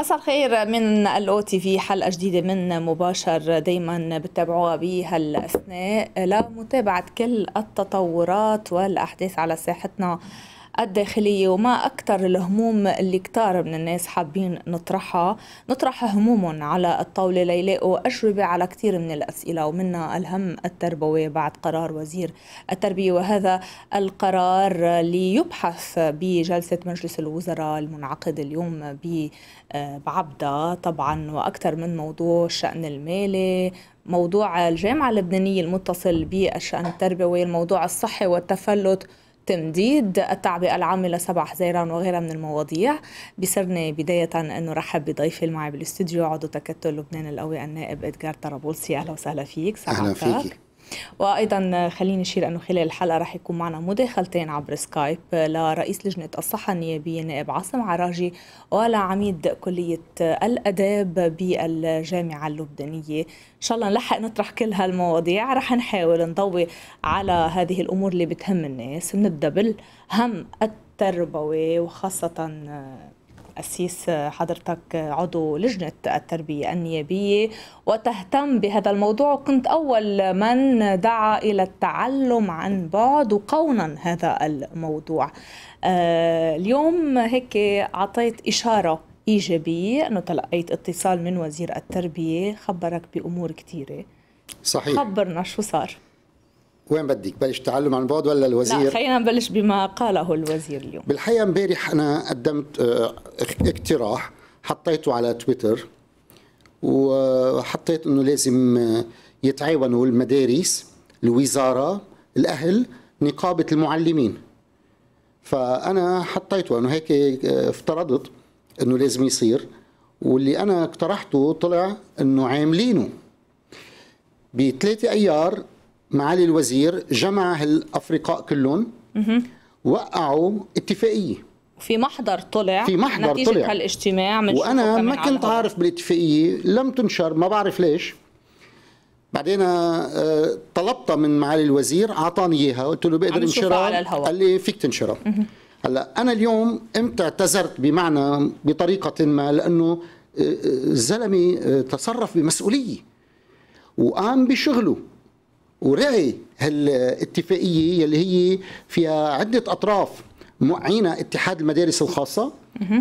مساء الخير من الاو تي في حلقه جديده من مباشر دائما بتتابعوها بهالاثناء لمتابعه كل التطورات والاحداث على ساحتنا الداخلية وما أكثر الهموم اللي كتار من الناس حابين نطرحها نطرح همومهم على الطاولة ليلاقوا أجوبة على كثير من الأسئلة ومنها الهم التربوي بعد قرار وزير التربية وهذا القرار ليبحث بجلسة مجلس الوزراء المنعقد اليوم بعبدة طبعا وأكثر من موضوع الشأن المالي موضوع الجامعة اللبنانية المتصل بالشأن التربوي الموضوع الصحي والتفلت تمديد التعبئة العامة لسبع حزيران وغيرها من المواضيع بسرني بداية أن نرحب بضيفي المعي بالاستوديو عضو تكتل لبنان القوي النائب إدغار طرابلسي أهلا وسهلا فيك سعادتك أهلا فيك وايضا خليني اشير انه خلال الحلقه رح يكون معنا مداخلتين عبر سكايب لرئيس لجنه الصحه النيابيه نائب عاصم عراجي ولعميد كليه الاداب بالجامعه اللبنانيه ان شاء الله نلحق نطرح كل هالمواضيع رح نحاول نضوي على هذه الامور اللي بتهم الناس نبدا بالهم التربوي وخاصه أسيس حضرتك عضو لجنة التربية النيابية وتهتم بهذا الموضوع كنت أول من دعا إلى التعلم عن بعد وقونا هذا الموضوع آه، اليوم هيك أعطيت إشارة إيجابية أنه تلقيت اتصال من وزير التربية خبرك بأمور كثيرة صحيح خبرنا شو صار وين بدك بلش تعلم عن بعد ولا الوزير لا خلينا نبلش بما قاله الوزير اليوم بالحقيقه امبارح انا قدمت آه، اقتراح حطيته على تويتر وحطيت انه لازم آه، يتعاونوا المدارس الوزاره الاهل نقابه المعلمين فانا حطيته انه هيك آه، افترضت انه لازم يصير واللي انا اقترحته طلع انه عاملينه بثلاثة ايار معالي الوزير جمع هالافرقاء كلهم وقعوا اتفاقيه في محضر طلع في محضر نتيجة طلع هالاجتماع وانا ما يعني كنت عارف بالاتفاقيه لم تنشر ما بعرف ليش بعدين آه، طلبتها من معالي الوزير اعطاني اياها قلت له بقدر انشرها قال لي فيك تنشرها هلا انا اليوم امتى اعتذرت بمعنى بطريقه ما لانه آه، آه، الزلمه تصرف بمسؤوليه وقام بشغله ورعي هالاتفاقيه اللي هي فيها عده اطراف معينة اتحاد المدارس الخاصة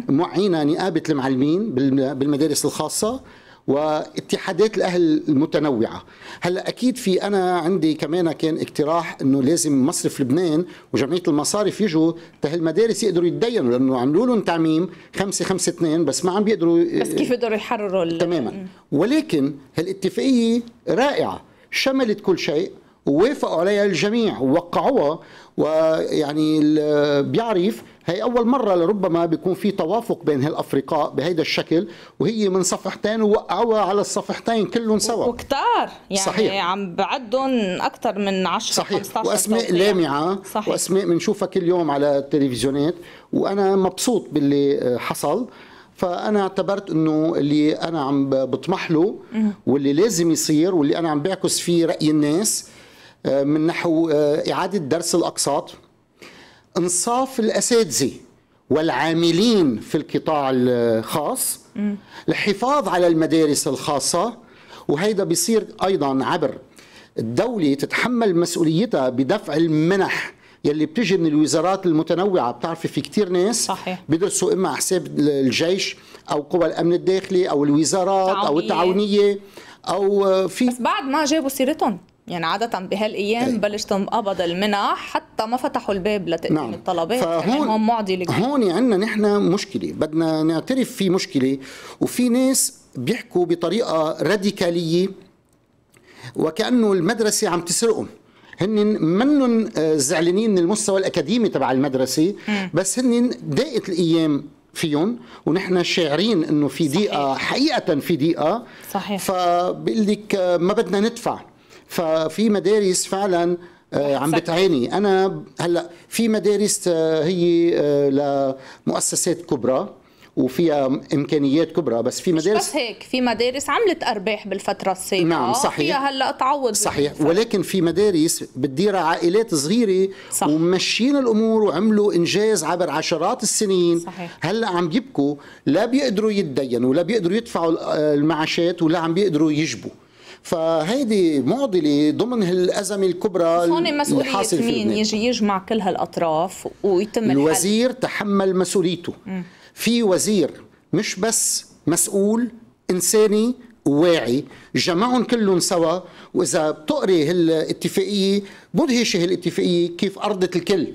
معينة نقابة المعلمين بالمدارس الخاصة واتحادات الاهل المتنوعه هلا اكيد في انا عندي كمان كان اقتراح انه لازم مصرف لبنان وجمعيه المصارف يجوا تهالمدارس يقدروا يتدينوا لانه عملوا لهم تعميم 5 5 2 بس ما عم بيقدروا بس كيف قدروا يحرروا تماما ولكن هالاتفاقيه رائعه شملت كل شيء ووافقوا عليها الجميع ووقعوها ويعني بيعرف هي أول مرة لربما بيكون في توافق بين هالأفرقاء بهيدا الشكل وهي من صفحتين ووقعوها على الصفحتين كلهم سوا وكتار يعني صحيح. عم بعدهم أكثر من 10 صحيح 15 وأسماء صحيح. لامعة صحيح. وأسماء بنشوفها كل يوم على التلفزيونات وأنا مبسوط باللي حصل فانا اعتبرت انه اللي انا عم بطمح له واللي لازم يصير واللي انا عم بعكس فيه راي الناس آه، من نحو آه، اعاده درس الاقساط انصاف الاساتذه والعاملين في القطاع الخاص الحفاظ على المدارس الخاصه وهيدا بيصير ايضا عبر الدوله تتحمل مسؤوليتها بدفع المنح يلي بتجي من الوزارات المتنوعه بتعرفي في كثير ناس صحيح. بيدرسوا اما على حساب الجيش او قوى الامن الداخلي او الوزارات التعاونية. او التعاونيه او في بس بعد ما جابوا سيرتهم يعني عادة بهالايام إيه. بلش تنقبض المنح حتى ما فتحوا الباب لتقديم نعم. الطلبات فهون يعني هون معضله هون عندنا نحن مشكله بدنا نعترف في مشكله وفي ناس بيحكوا بطريقه راديكاليه وكانه المدرسه عم تسرقهم هن منن آه، زعلانين من المستوى الاكاديمي تبع المدرسه بس هن ضاقت الايام فيهم ونحن شاعرين انه في ضيقه حقيقه في ضيقه صحيح فبقول لك آه، ما بدنا ندفع ففي مدارس فعلا آه، عم بتعاني انا هلا في مدارس هي لمؤسسات كبرى وفيها امكانيات كبرى بس في مدارس مش بس هيك في مدارس عملت ارباح بالفتره السابقه نعم آه، صحيح فيها هلا تعوض صحيح ولكن في مدارس بتديرها عائلات صغيره صح. ومشين الامور وعملوا انجاز عبر عشرات السنين صحيح. هلا عم يبكوا لا بيقدروا يتدينوا ولا بيقدروا يدفعوا المعاشات ولا عم بيقدروا يجبوا فهيدي معضله ضمن الازمه الكبرى هون مسؤوليه مين يجي يجمع كل هالاطراف ويتم الوزير الحل. تحمل مسؤوليته م. في وزير مش بس مسؤول انساني وواعي جمعهم كلهم سوا واذا بتقري هالاتفاقيه مدهشه الاتفاقيه كيف ارضت الكل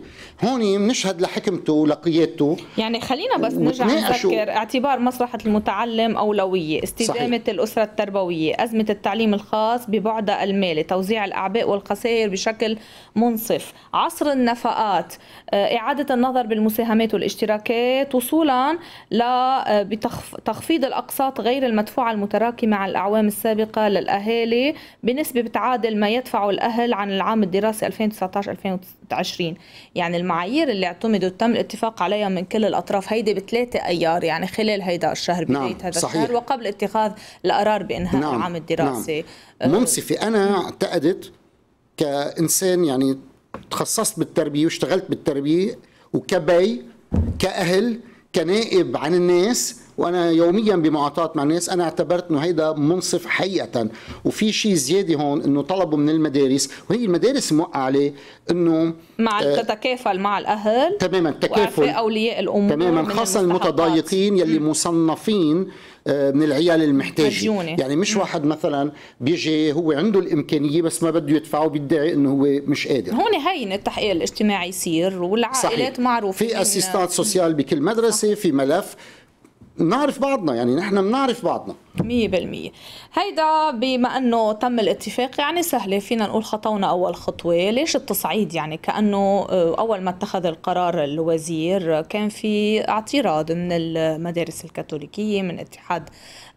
هون بنشهد لحكمته ولقيادته يعني خلينا بس نرجع نذكر اعتبار مصلحه المتعلم اولويه استدامه صحيح. الاسره التربويه ازمه التعليم الخاص ببعدها المالي توزيع الاعباء والخسائر بشكل منصف عصر النفقات آه، اعاده النظر بالمساهمات والاشتراكات وصولا لتخفيض آه، الاقساط غير المدفوعه المتراكمه على الاعوام السابقه للاهالي بنسبه بتعادل ما يدفعه الاهل عن العام الدراسي الدراسة 2019-2020 يعني المعايير اللي اعتمدوا تم الاتفاق عليها من كل الأطراف هيدي بثلاثة أيار يعني خلال هيدا الشهر نعم، بداية نعم. هذا صحيح. الشهر وقبل اتخاذ القرار بإنهاء نعم. العام الدراسي نعم. منصفة أنا اعتقدت كإنسان يعني تخصصت بالتربية واشتغلت بالتربية وكبي كأهل كنائب عن الناس وانا يوميا بمعاطات مع الناس انا اعتبرت انه هيدا منصف حقيقه وفي شيء زياده هون انه طلبوا من المدارس وهي المدارس موقع عليه انه مع آه تتكافل مع الاهل تماما تكافل اولياء الامور تماما خاصه المتضايقين يلي مصنفين آه، من العيال المحتاجه مجيونة. يعني مش واحد مثلا بيجي هو عنده الامكانيه بس ما بده يدفعه بيدعي انه هو مش قادر هون هين التحقيق الاجتماعي يصير والعائلات معروفه في اسيستانت سوسيال بكل مدرسه صح. في ملف نعرف بعضنا يعني نحن بنعرف بعضنا 100% هيدا بما انه تم الاتفاق يعني سهله فينا نقول خطونا اول خطوه ليش التصعيد يعني كانه آه، اول ما اتخذ القرار الوزير كان في اعتراض من المدارس الكاثوليكيه من اتحاد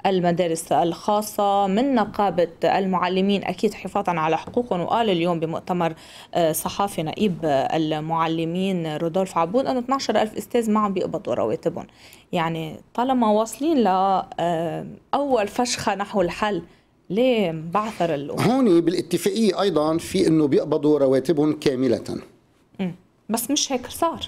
المدارس الخاصة من نقابة المعلمين أكيد حفاظا على حقوقهم وقال اليوم بمؤتمر آه، صحافي نقيب آه، المعلمين رودولف عبود أنه 12 ألف أستاذ ما عم بيقبضوا رواتبهم يعني طالما واصلين لأول آه، فشخة نحو الحل ليه بعثر الأمور؟ هون بالاتفاقية أيضا في أنه بيقبضوا رواتبهم كاملة م. بس مش هيك صار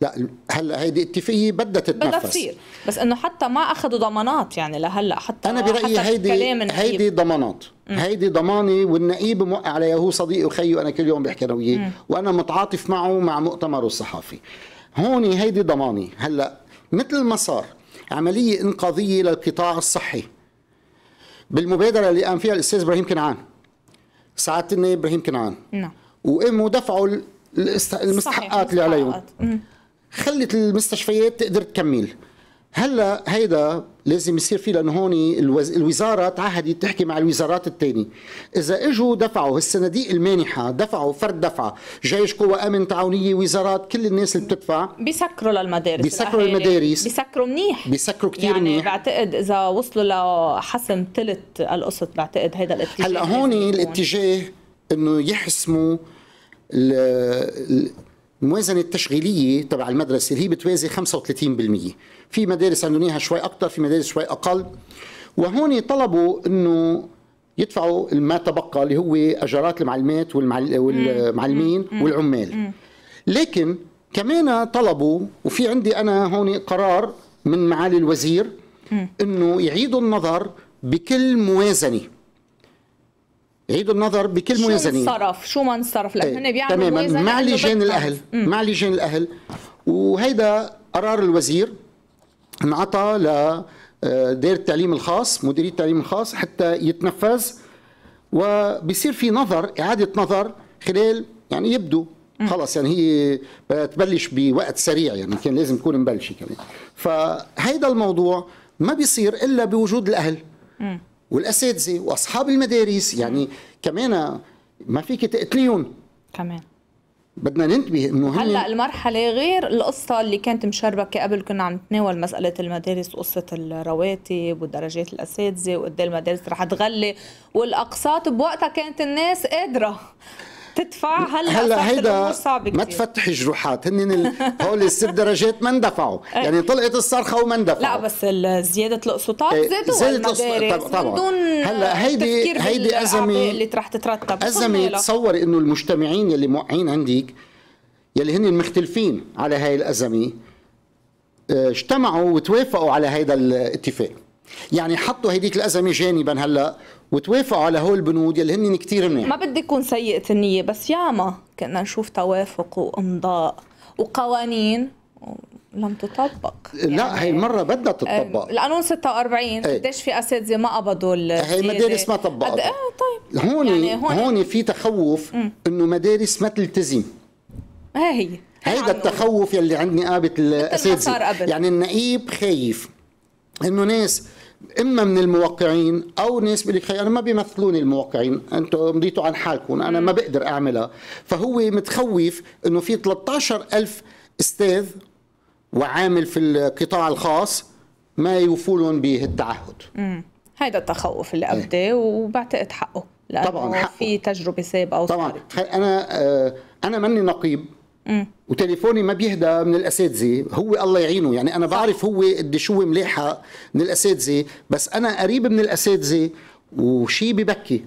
لا هلا هيدي اتفاقيه بدها تتنفس بدها تصير بس انه حتى ما اخذوا ضمانات يعني لهلا حتى انا برايي هيدي هيدي ضمانات هيدي ضماني والنقيب موقع عليها هو صديقي وخيي وانا كل يوم بحكي انا وياه وانا متعاطف معه مع مؤتمره الصحفي هون هيدي ضماني هلا مثل ما صار عمليه انقاذيه للقطاع الصحي بالمبادره اللي قام فيها الاستاذ ابراهيم كنعان سعاده النائب ابراهيم كنعان نعم وقاموا دفعوا المستحقات اللي عليهم خلت المستشفيات تقدر تكمل هلا هيدا لازم يصير فيه لانه هون الوزاره تعهدت تحكي مع الوزارات الثانيه اذا اجوا دفعوا الصناديق المانحه دفعوا فرد دفعه جيش قوى امن تعاونيه وزارات كل الناس اللي بتدفع بيسكروا للمدارس بيسكروا المدارس بيسكروا منيح بيسكروا كثير يعني منيح بعتقد اذا وصلوا لحسم ثلث القسط بعتقد هيدا الاتجاه هلا هون الاتجاه انه يحسموا ال... ال... الموازنه التشغيليه تبع المدرسه اللي هي بتوازي 35% في مدارس عندهم اياها شوي اكثر في مدارس شوي اقل وهون طلبوا انه يدفعوا ما تبقى اللي هو اجارات المعلمات والمعلمين والعمال لكن كمان طلبوا وفي عندي انا هون قرار من معالي الوزير انه يعيدوا النظر بكل موازنه عيدوا النظر بكل ميزانيه شو انصرف شو ما انصرف لانه هن إيه، بيعملوا تماما مع لجان الاهل مع لجان الاهل وهيدا قرار الوزير انعطى ل آه، دير التعليم الخاص مديرية التعليم الخاص حتى يتنفذ وبصير في نظر إعادة نظر خلال يعني يبدو خلص يعني هي تبلش بوقت سريع يعني كان لازم تكون مبلشة كمان فهيدا الموضوع ما بيصير إلا بوجود الأهل والاساتذه واصحاب المدارس يعني كمان ما فيك تقتليهم كمان بدنا ننتبه انه هلا المرحله غير القصه اللي كانت مشربكه قبل كنا عم نتناول مساله المدارس وقصه الرواتب ودرجات الاساتذه وقد إيه المدارس رح تغلي والاقساط بوقتها كانت الناس قادره تدفع هلا هلا هيدا ما تفتحي جروحات هن هول الست درجات ما اندفعوا إيه. يعني طلعت الصرخه وما اندفعوا لا بس زياده الاقساطات إيه، زادوا زادت الاقساطات طبعا من هلا هيدي هيدي ازمه اللي رح تترتب ازمه تصوري انه المجتمعين يلي موقعين عندك يلي هن مختلفين على هاي الازمه آه، اجتمعوا وتوافقوا على هيدا الاتفاق يعني حطوا هيديك الازمه جانبا هلا وتوافقوا على هول البنود يلي هن كثير منيح ما بدي اكون سيئه النيه بس ياما كنا نشوف توافق وامضاء وقوانين لم تطبق يعني لا هي المرة بدها تطبق القانون 46 إيه. قديش في اساتذه ما قبضوا هي مدارس ما طبقت اه طيب هون يعني هون, هون في تخوف انه مدارس ما تلتزم ها هي هيدا التخوف يلي عند نقابه الاساتذه يعني النقيب خايف انه ناس اما من الموقعين او ناس بيقول لك انا ما بيمثلوني الموقعين انتم مضيتوا عن حالكم انا ما بقدر اعملها فهو متخوف انه في 13 ألف استاذ وعامل في القطاع الخاص ما يوفولهم بهالتعهد هيدا التخوف اللي إيه. قبدي وبعتقد حقه لانه طبعا حقه. في تجربه سابقه طبعا انا آه، انا ماني نقيب وتليفوني ما بيهدى من الاساتذه هو الله يعينه يعني انا بعرف هو قد شو ملاحق من الاساتذه بس انا قريب من الاساتذه وشي ببكي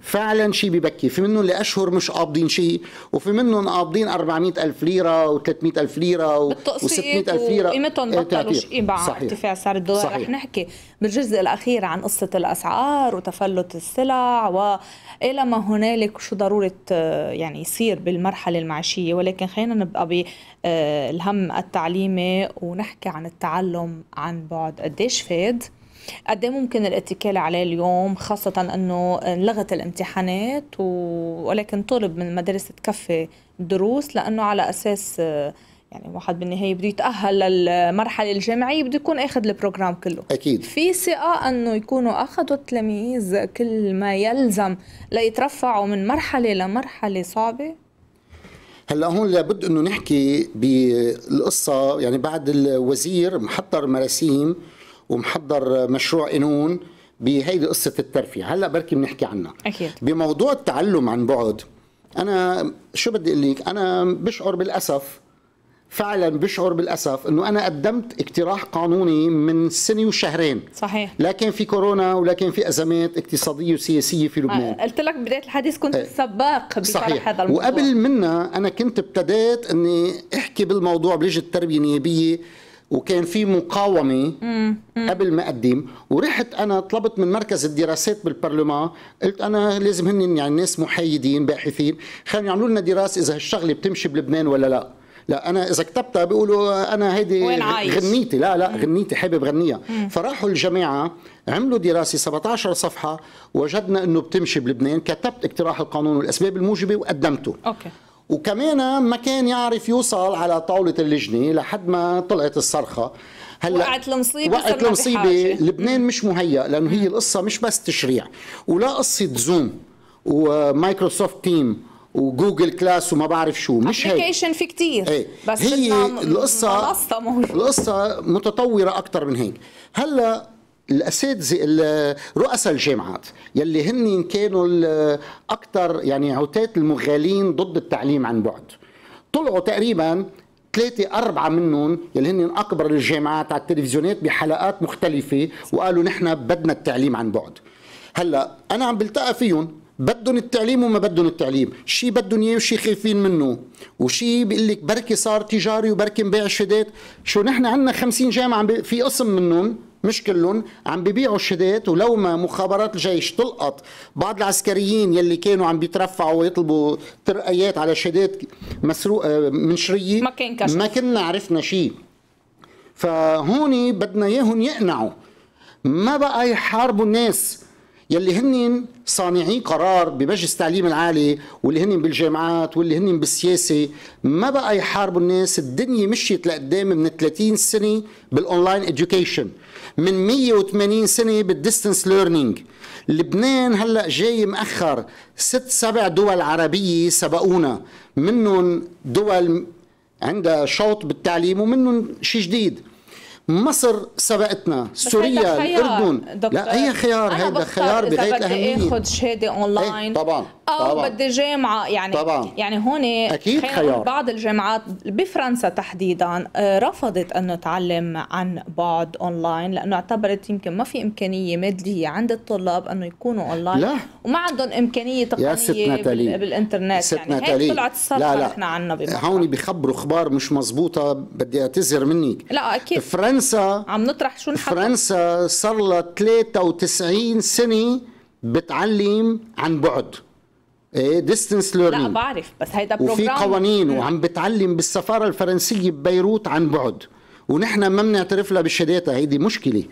فعلا شيء ببكي في منهم لاشهر مش قابضين شيء وفي منهم قابضين 400 الف ليره و300 الف ليره و600 الف ليره قيمتهم آه، بطلوا شيء مع ارتفاع سعر الدولار صحيح. رح نحكي بالجزء الاخير عن قصه الاسعار وتفلت السلع والى ما هنالك شو ضروره آه، يعني يصير بالمرحله المعيشيه ولكن خلينا نبقى بالهم آه، التعليمي ونحكي عن التعلم عن بعد قديش فاد قد إيه ممكن الاتكال عليه اليوم خاصة أنه لغت الامتحانات و... ولكن طلب من المدارس تكفي دروس لأنه على أساس يعني واحد بالنهايه بده يتاهل للمرحله الجامعيه بده يكون اخذ البروجرام كله اكيد في ثقه انه يكونوا اخذوا التلاميذ كل ما يلزم ليترفعوا من مرحله لمرحله صعبه هلا هون لابد انه نحكي بالقصه يعني بعد الوزير محضر مراسيم ومحضر مشروع انون بهيدي قصه الترفيه هلا بركي بنحكي عنها اكيد بموضوع التعلم عن بعد انا شو بدي اقول لك انا بشعر بالاسف فعلا بشعر بالاسف انه انا قدمت اقتراح قانوني من سنه وشهرين صحيح لكن في كورونا ولكن في ازمات اقتصاديه وسياسيه في آه، لبنان قلت لك بدايه الحديث كنت آه، سباق بشرح هذا الموضوع وقبل منا انا كنت ابتديت اني احكي بالموضوع بلجنه التربيه النيابيه وكان في مقاومه قبل ما اقدم ورحت انا طلبت من مركز الدراسات بالبرلمان قلت انا لازم هن يعني ناس محايدين باحثين خلينا يعملوا لنا دراسه اذا هالشغله بتمشي بلبنان ولا لا لا انا اذا كتبتها بيقولوا انا هيدي غنيتي لا لا غنيتي حابب غنيها فراحوا الجماعه عملوا دراسه 17 صفحه وجدنا انه بتمشي بلبنان كتبت اقتراح القانون والاسباب الموجبه وقدمته أوكي. وكمان ما كان يعرف يوصل على طاوله اللجنه لحد ما طلعت الصرخه هلا وقعت المصيبه وقعت المصيبه لبنان مش مهيأ لانه هي القصه مش بس تشريع ولا قصه زوم ومايكروسوفت تيم وجوجل كلاس وما بعرف شو مش هيك ابلكيشن في كثير ايه. بس هي القصه القصه متطوره اكثر من هيك هلا الاساتذه رؤساء الجامعات يلي هن كانوا اكثر يعني عتات المغالين ضد التعليم عن بعد طلعوا تقريبا ثلاثة أربعة منهم يلي هن أكبر الجامعات على التلفزيونات بحلقات مختلفة وقالوا نحن بدنا التعليم عن بعد هلا أنا عم بلتقى فيهم بدهم التعليم وما بدهم التعليم شي بدهم اياه وشي خايفين منه وشي بيقول لك بركي صار تجاري وبركي مبيع شهادات شو نحن عندنا 50 جامعه في قسم منهم مش كلهم عم بيبيعوا الشدات ولو ما مخابرات الجيش تلقط بعض العسكريين يلي كانوا عم بيترفعوا ويطلبوا ترقيات على شدات مسروقه منشريه ما كان كشف. ما كنا عرفنا شيء فهون بدنا اياهم يقنعوا ما بقى يحاربوا الناس يلي هن صانعي قرار بمجلس التعليم العالي واللي هن بالجامعات واللي هن بالسياسه ما بقى يحاربوا الناس الدنيا مشيت لقدام من 30 سنه بالاونلاين اديوكيشن من 180 سنه بالديستنس ليرنينج لبنان هلا جاي مأخر ست سبع دول عربيه سبقونا منهم دول عندها شوط بالتعليم ومنهم شيء جديد مصر سبقتنا سوريا الاردن لا اي خيار هذا خيار بغايه اهميه اخذ شهاده اونلاين طبعا او طبعًا. بدي جامعه يعني طبعًا. يعني هون اكيد خيار بعض الجامعات بفرنسا تحديدا آه، رفضت انه تعلم عن بعد اونلاين لانه اعتبرت يمكن ما في امكانيه ماديه عند الطلاب انه يكونوا اونلاين لا. وما عندهم امكانيه تقنيه نتالي. بالانترنت ست يعني هيك طلعت الصفحه لا احنا عنا هون بخبروا اخبار مش مزبوطه بدي اعتذر منك لا اكيد فرنسا عم نطرح شو نحكي فرنسا صار لها 93 سنه بتعلم عن بعد ايه ديستنس ليرنينج لا بعرف بس هيدا بروجرام وفي قوانين وعم بتعلم بالسفاره الفرنسيه ببيروت عن بعد ونحن ما بنعترف لها بالشداتة هيدي مشكله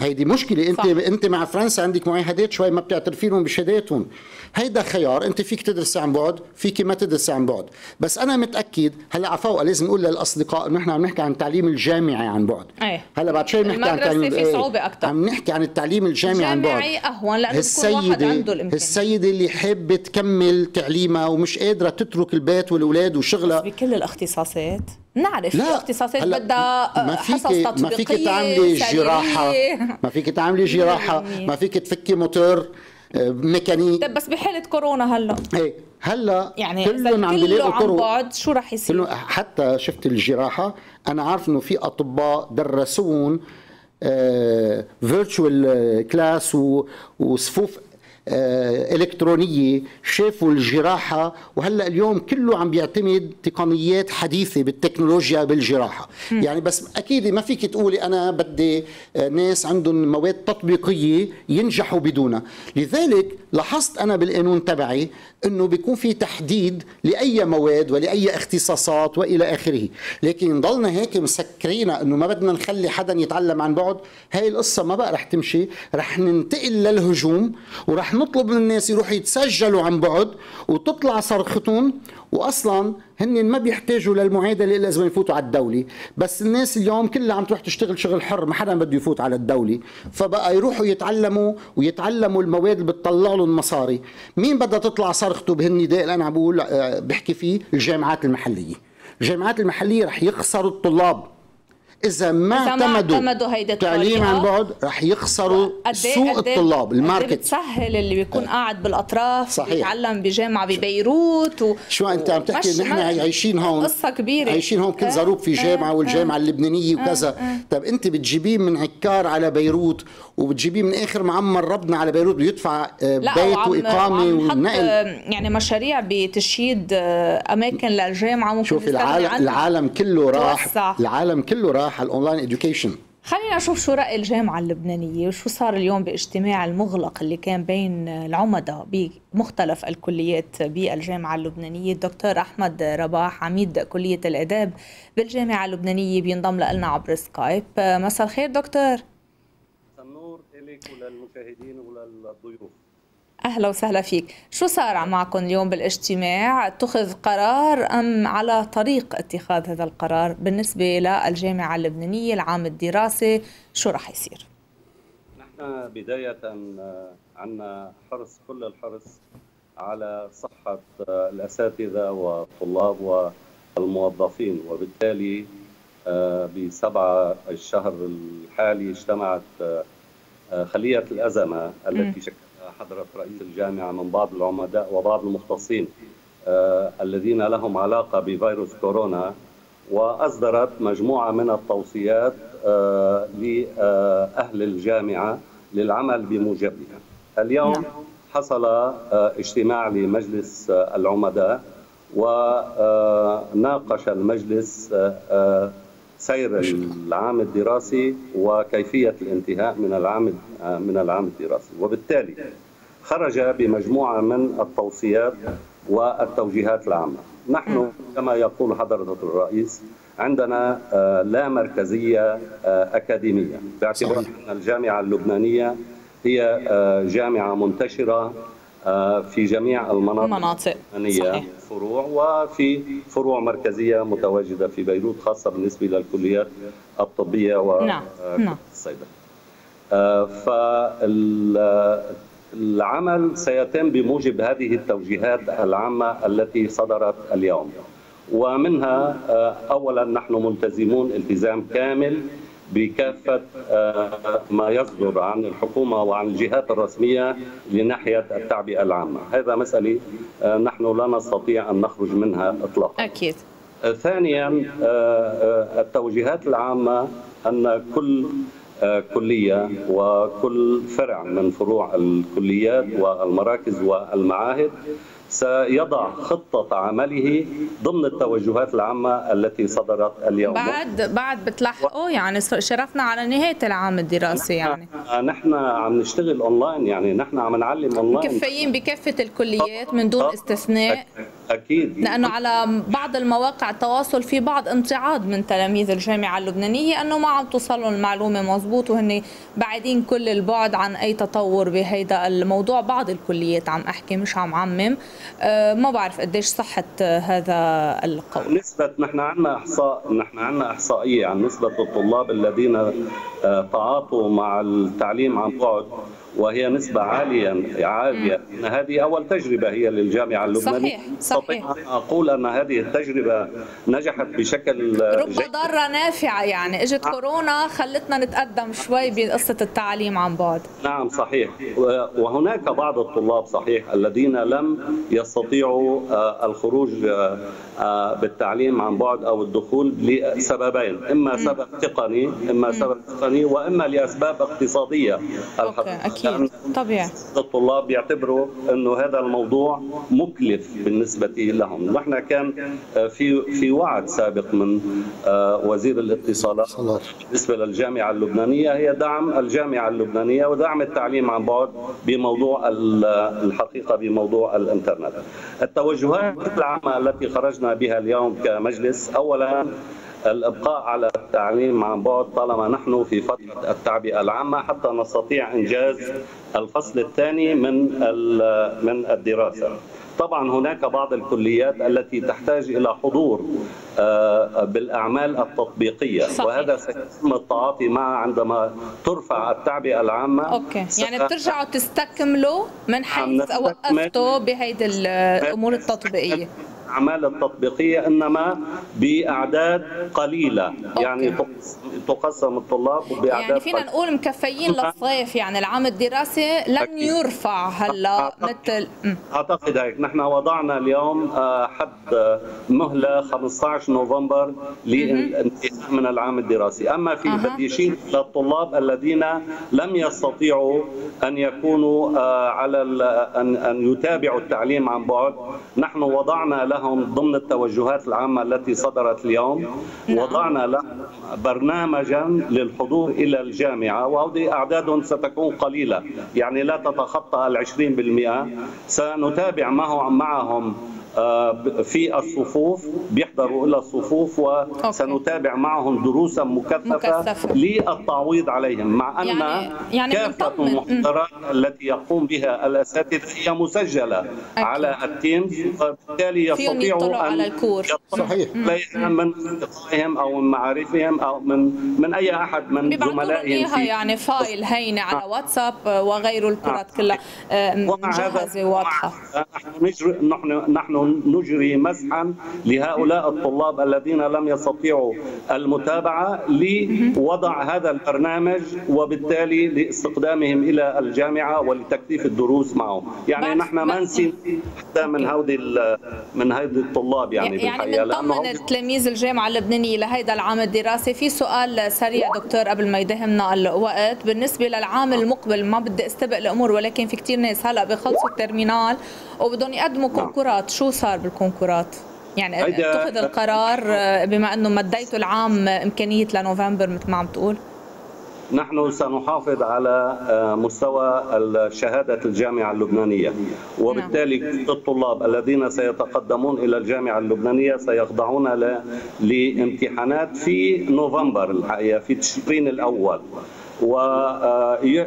هيدي مشكلة أنت صح. أنت مع فرنسا عندك معاهدات شوي ما بتعترفي لهم بشهاداتهم هيدا خيار أنت فيك تدرس عن بعد فيك ما تدرس عن بعد بس أنا متأكد هلا عفوا لازم نقول للأصدقاء إنه نحن عم نحكي عن التعليم الجامعي عن بعد أيه. هلا بعد شوي بنحكي عن التعليم في إيه، صعوبة أكتر. عم نحكي عن التعليم الجامعي عن بعد أهون لأنه السيدة واحد عنده الإمكانية السيدة اللي حابة تكمل تعليمها ومش قادرة تترك البيت والأولاد وشغلها بكل الاختصاصات نعرف لا اختصاصات بدها ما آه، فيك ما فيك تعملي جراحه ما فيك تعملي جراحه ما فيك تفكي موتور آه، ميكانيك طيب بس بحاله كورونا هلا ايه هلا يعني كلهم عم بيلاقوا طرق بعد شو رح يصير؟ حتى شفت الجراحه انا عارف انه في اطباء درسون فيرتشوال آه، كلاس وصفوف آه، الكترونيه شافوا الجراحه وهلا اليوم كله عم بيعتمد تقنيات حديثه بالتكنولوجيا بالجراحه م. يعني بس اكيد ما فيك تقولي انا بدي آه، ناس عندهم مواد تطبيقيه ينجحوا بدونها لذلك لاحظت انا بالقانون تبعي انه بيكون في تحديد لاي مواد ولاي اختصاصات والى اخره لكن ضلنا هيك مسكرين انه ما بدنا نخلي حدا يتعلم عن بعد هاي القصه ما بقى رح تمشي رح ننتقل للهجوم ورح نطلب من الناس يروحوا يتسجلوا عن بعد وتطلع صرختهم واصلا هن ما بيحتاجوا للمعادله الا اذا يفوتوا على الدوله بس الناس اليوم كلها عم تروح تشتغل شغل حر ما حدا بده يفوت على الدوله فبقى يروحوا يتعلموا ويتعلموا المواد اللي بتطلع لهم مصاري مين بدها تطلع صرخته بهالنداء اللي انا عم بقول آه، بحكي فيه الجامعات المحليه الجامعات المحليه رح يخسروا الطلاب اذا ما اعتمدوا, اعتمدوا التعليم عن بعد رح يخسروا إيه- سوق أدي الطلاب إيه الماركت سهل اللي بيكون إيه. قاعد بالاطراف صحيح بيتعلم بجامعه ببيروت و... شو انت عم تحكي ان احنا عايشين هون قصه كبيره عايشين هون كل ضروب في جامعه والجامعه اللبنانيه وكذا طب انت بتجيبيه من عكار على بيروت وبتجيبيه من اخر معمر ربنا على بيروت بيدفع آه، بيت واقامه ونقل آه، يعني مشاريع بتشييد آه، اماكن للجامعه ممكن شوفي العالم العالم كله راح العالم كله راح الساحه الاونلاين اديوكيشن خلينا نشوف شو رأي الجامعة اللبنانية وشو صار اليوم باجتماع المغلق اللي كان بين العمدة بمختلف الكليات بالجامعة اللبنانية الدكتور أحمد رباح عميد كلية الآداب بالجامعة اللبنانية بينضم لنا عبر سكايب مساء الخير دكتور مساء النور إليك وللمشاهدين وللضيوف اهلا وسهلا فيك، شو صار معكم اليوم بالاجتماع؟ اتخذ قرار ام على طريق اتخاذ هذا القرار بالنسبه للجامعه اللبنانيه العام الدراسي شو راح يصير؟ نحن بدايه آه، عنا حرص كل الحرص على صحه آه، الاساتذه والطلاب والموظفين وبالتالي آه، بسبعة الشهر الحالي اجتمعت خلية الأزمة التي شكلت حضرة رئيس الجامعة من بعض العمداء وبعض المختصين آه، الذين لهم علاقة بفيروس كورونا وأصدرت مجموعة من التوصيات آه، لأهل الجامعة للعمل بموجبها اليوم نعم. حصل آه، اجتماع لمجلس العمداء وناقش المجلس سير العام الدراسي وكيفية الانتهاء من العام من العام الدراسي وبالتالي خرج بمجموعة من التوصيات والتوجيهات العامة نحن كما يقول حضرة الرئيس عندنا آه، لا مركزية آه، أكاديمية باعتبار أن الجامعة اللبنانية هي آه، جامعة منتشرة في جميع المناطق المناطق صحيح. فروع وفي فروع مركزية متواجدة في بيروت خاصة بالنسبة للكليات الطبية والصيدلة نعم. نعم. فال العمل سيتم بموجب هذه التوجيهات العامة التي صدرت اليوم ومنها آه، أولا نحن ملتزمون التزام كامل بكافة آه، ما يصدر عن الحكومة وعن الجهات الرسمية لناحية التعبئة العامة هذا مسألة آه، نحن لا نستطيع أن نخرج منها إطلاقا أكيد ثانيا التوجيهات العامة أن كل كلية وكل فرع من فروع الكليات والمراكز والمعاهد سيضع خطة عمله ضمن التوجهات العامة التي صدرت اليوم بعد بعد بتلحقوا يعني شرفنا على نهاية العام الدراسي يعني نحن عم نشتغل اونلاين يعني نحن عم نعلم اونلاين مكفيين بكافة الكليات من دون آه. استثناء اكيد لانه على بعض المواقع التواصل في بعض امتعاض من تلاميذ الجامعه اللبنانيه انه ما عم توصلهم المعلومه مزبوط وهن بعيدين كل البعد عن اي تطور بهيدا الموضوع بعض الكليات عم احكي مش عم عمم أه ما بعرف قديش صحه هذا القول نسبه نحن عندنا احصاء نحن عندنا احصائيه عن نسبه الطلاب الذين أه، تعاطوا مع التعليم عن بعد وهي نسبة عالية عالية أن هذه أول تجربة هي للجامعة اللبنانية صحيح صحيح أن أقول أن هذه التجربة نجحت بشكل رب ضارة نافعة يعني إجت كورونا خلتنا نتقدم شوي بقصة التعليم عن بعد نعم صحيح وهناك بعض الطلاب صحيح الذين لم يستطيعوا آه، الخروج آه، آه، بالتعليم عن بعد او الدخول لسببين اما سبب تقني اما سبب تقني واما لاسباب اقتصاديه الحقيقه اكيد طبيعي الطلاب بيعتبروا انه هذا الموضوع مكلف بالنسبه لهم نحن كان آه، في في وعد سابق من آه، وزير الاتصالات بالنسبه للجامعه اللبنانيه هي دعم الجامعه اللبنانيه ودعم التعليم عن بعد بموضوع الحقيقه بموضوع الانترنت التوجهات العامه التي خرجنا مارسنا بها اليوم كمجلس اولا الابقاء على التعليم عن بعد طالما نحن في فتره التعبئه العامه حتى نستطيع انجاز الفصل الثاني من من الدراسه. طبعا هناك بعض الكليات التي تحتاج الى حضور آه، بالاعمال التطبيقيه صحيح. وهذا سيتم التعاطي معه عندما ترفع التعبئه العامه اوكي يعني بترجعوا تستكملوا من حيث وقفتوا بهيدي الامور التطبيقيه الأعمال التطبيقية إنما بأعداد قليلة أوكي. يعني تقسم الطلاب يعني بأعداد يعني فينا نقول مكفيين نعم. للصيف يعني العام الدراسي لم أكيد. يرفع هلا مثل أعتقد هيك نحن وضعنا اليوم آه، حد آه، مهلة 15 نوفمبر للانتهاء من العام الدراسي أما في البديشين للطلاب الذين لم يستطيعوا أن يكونوا آه، على أن يتابعوا التعليم عن بعد نحن وضعنا لهم لهم ضمن التوجهات العامة التي صدرت اليوم نعم. وضعنا لهم برنامجا للحضور إلى الجامعة وهذه أعداد ستكون قليلة يعني لا تتخطى العشرين بالمئة سنتابع معهم آه، في الصفوف بيحضروا إلى الصفوف وسنتابع معهم دروسا مكثفة, مكثفة. للتعويض عليهم مع أن يعني, يعني كافة المحاضرات التي يقوم بها الأساتذة هي مسجلة أكيد. على التيمز فبالتالي يستطيعوا أن صحيح من أصدقائهم أو من معارفهم أو من من أي أحد من زملائهم يعني فايل هينة على آه. واتساب وغير الكرات آه. كلها مجهزة واضحة نحن نحن نحن نجري مسحا لهؤلاء الطلاب الذين لم يستطيعوا المتابعة لوضع هذا البرنامج وبالتالي لاستقدامهم إلى الجامعة ولتكثيف الدروس معهم يعني نحن ما نسي حتى من هودي من هيدي الطلاب يعني يعني بنطمن التلاميذ الجامعة اللبنانية لهيدا العام الدراسي في سؤال سريع دكتور قبل ما يدهمنا الوقت بالنسبة للعام المقبل ما بدي استبق الأمور ولكن في كثير ناس هلأ بخلصوا الترمينال وبدهم يقدموا نعم. كونكورات شو صار بالكونكورات يعني اتخذ القرار بما انه مديتوا العام امكانيه لنوفمبر مثل ما عم تقول نحن سنحافظ على آه، مستوى شهادة الجامعة اللبنانية نعم. وبالتالي الطلاب الذين سيتقدمون إلى الجامعة اللبنانية سيخضعون لامتحانات في نوفمبر الحقيقة في تشرين الأول وتجري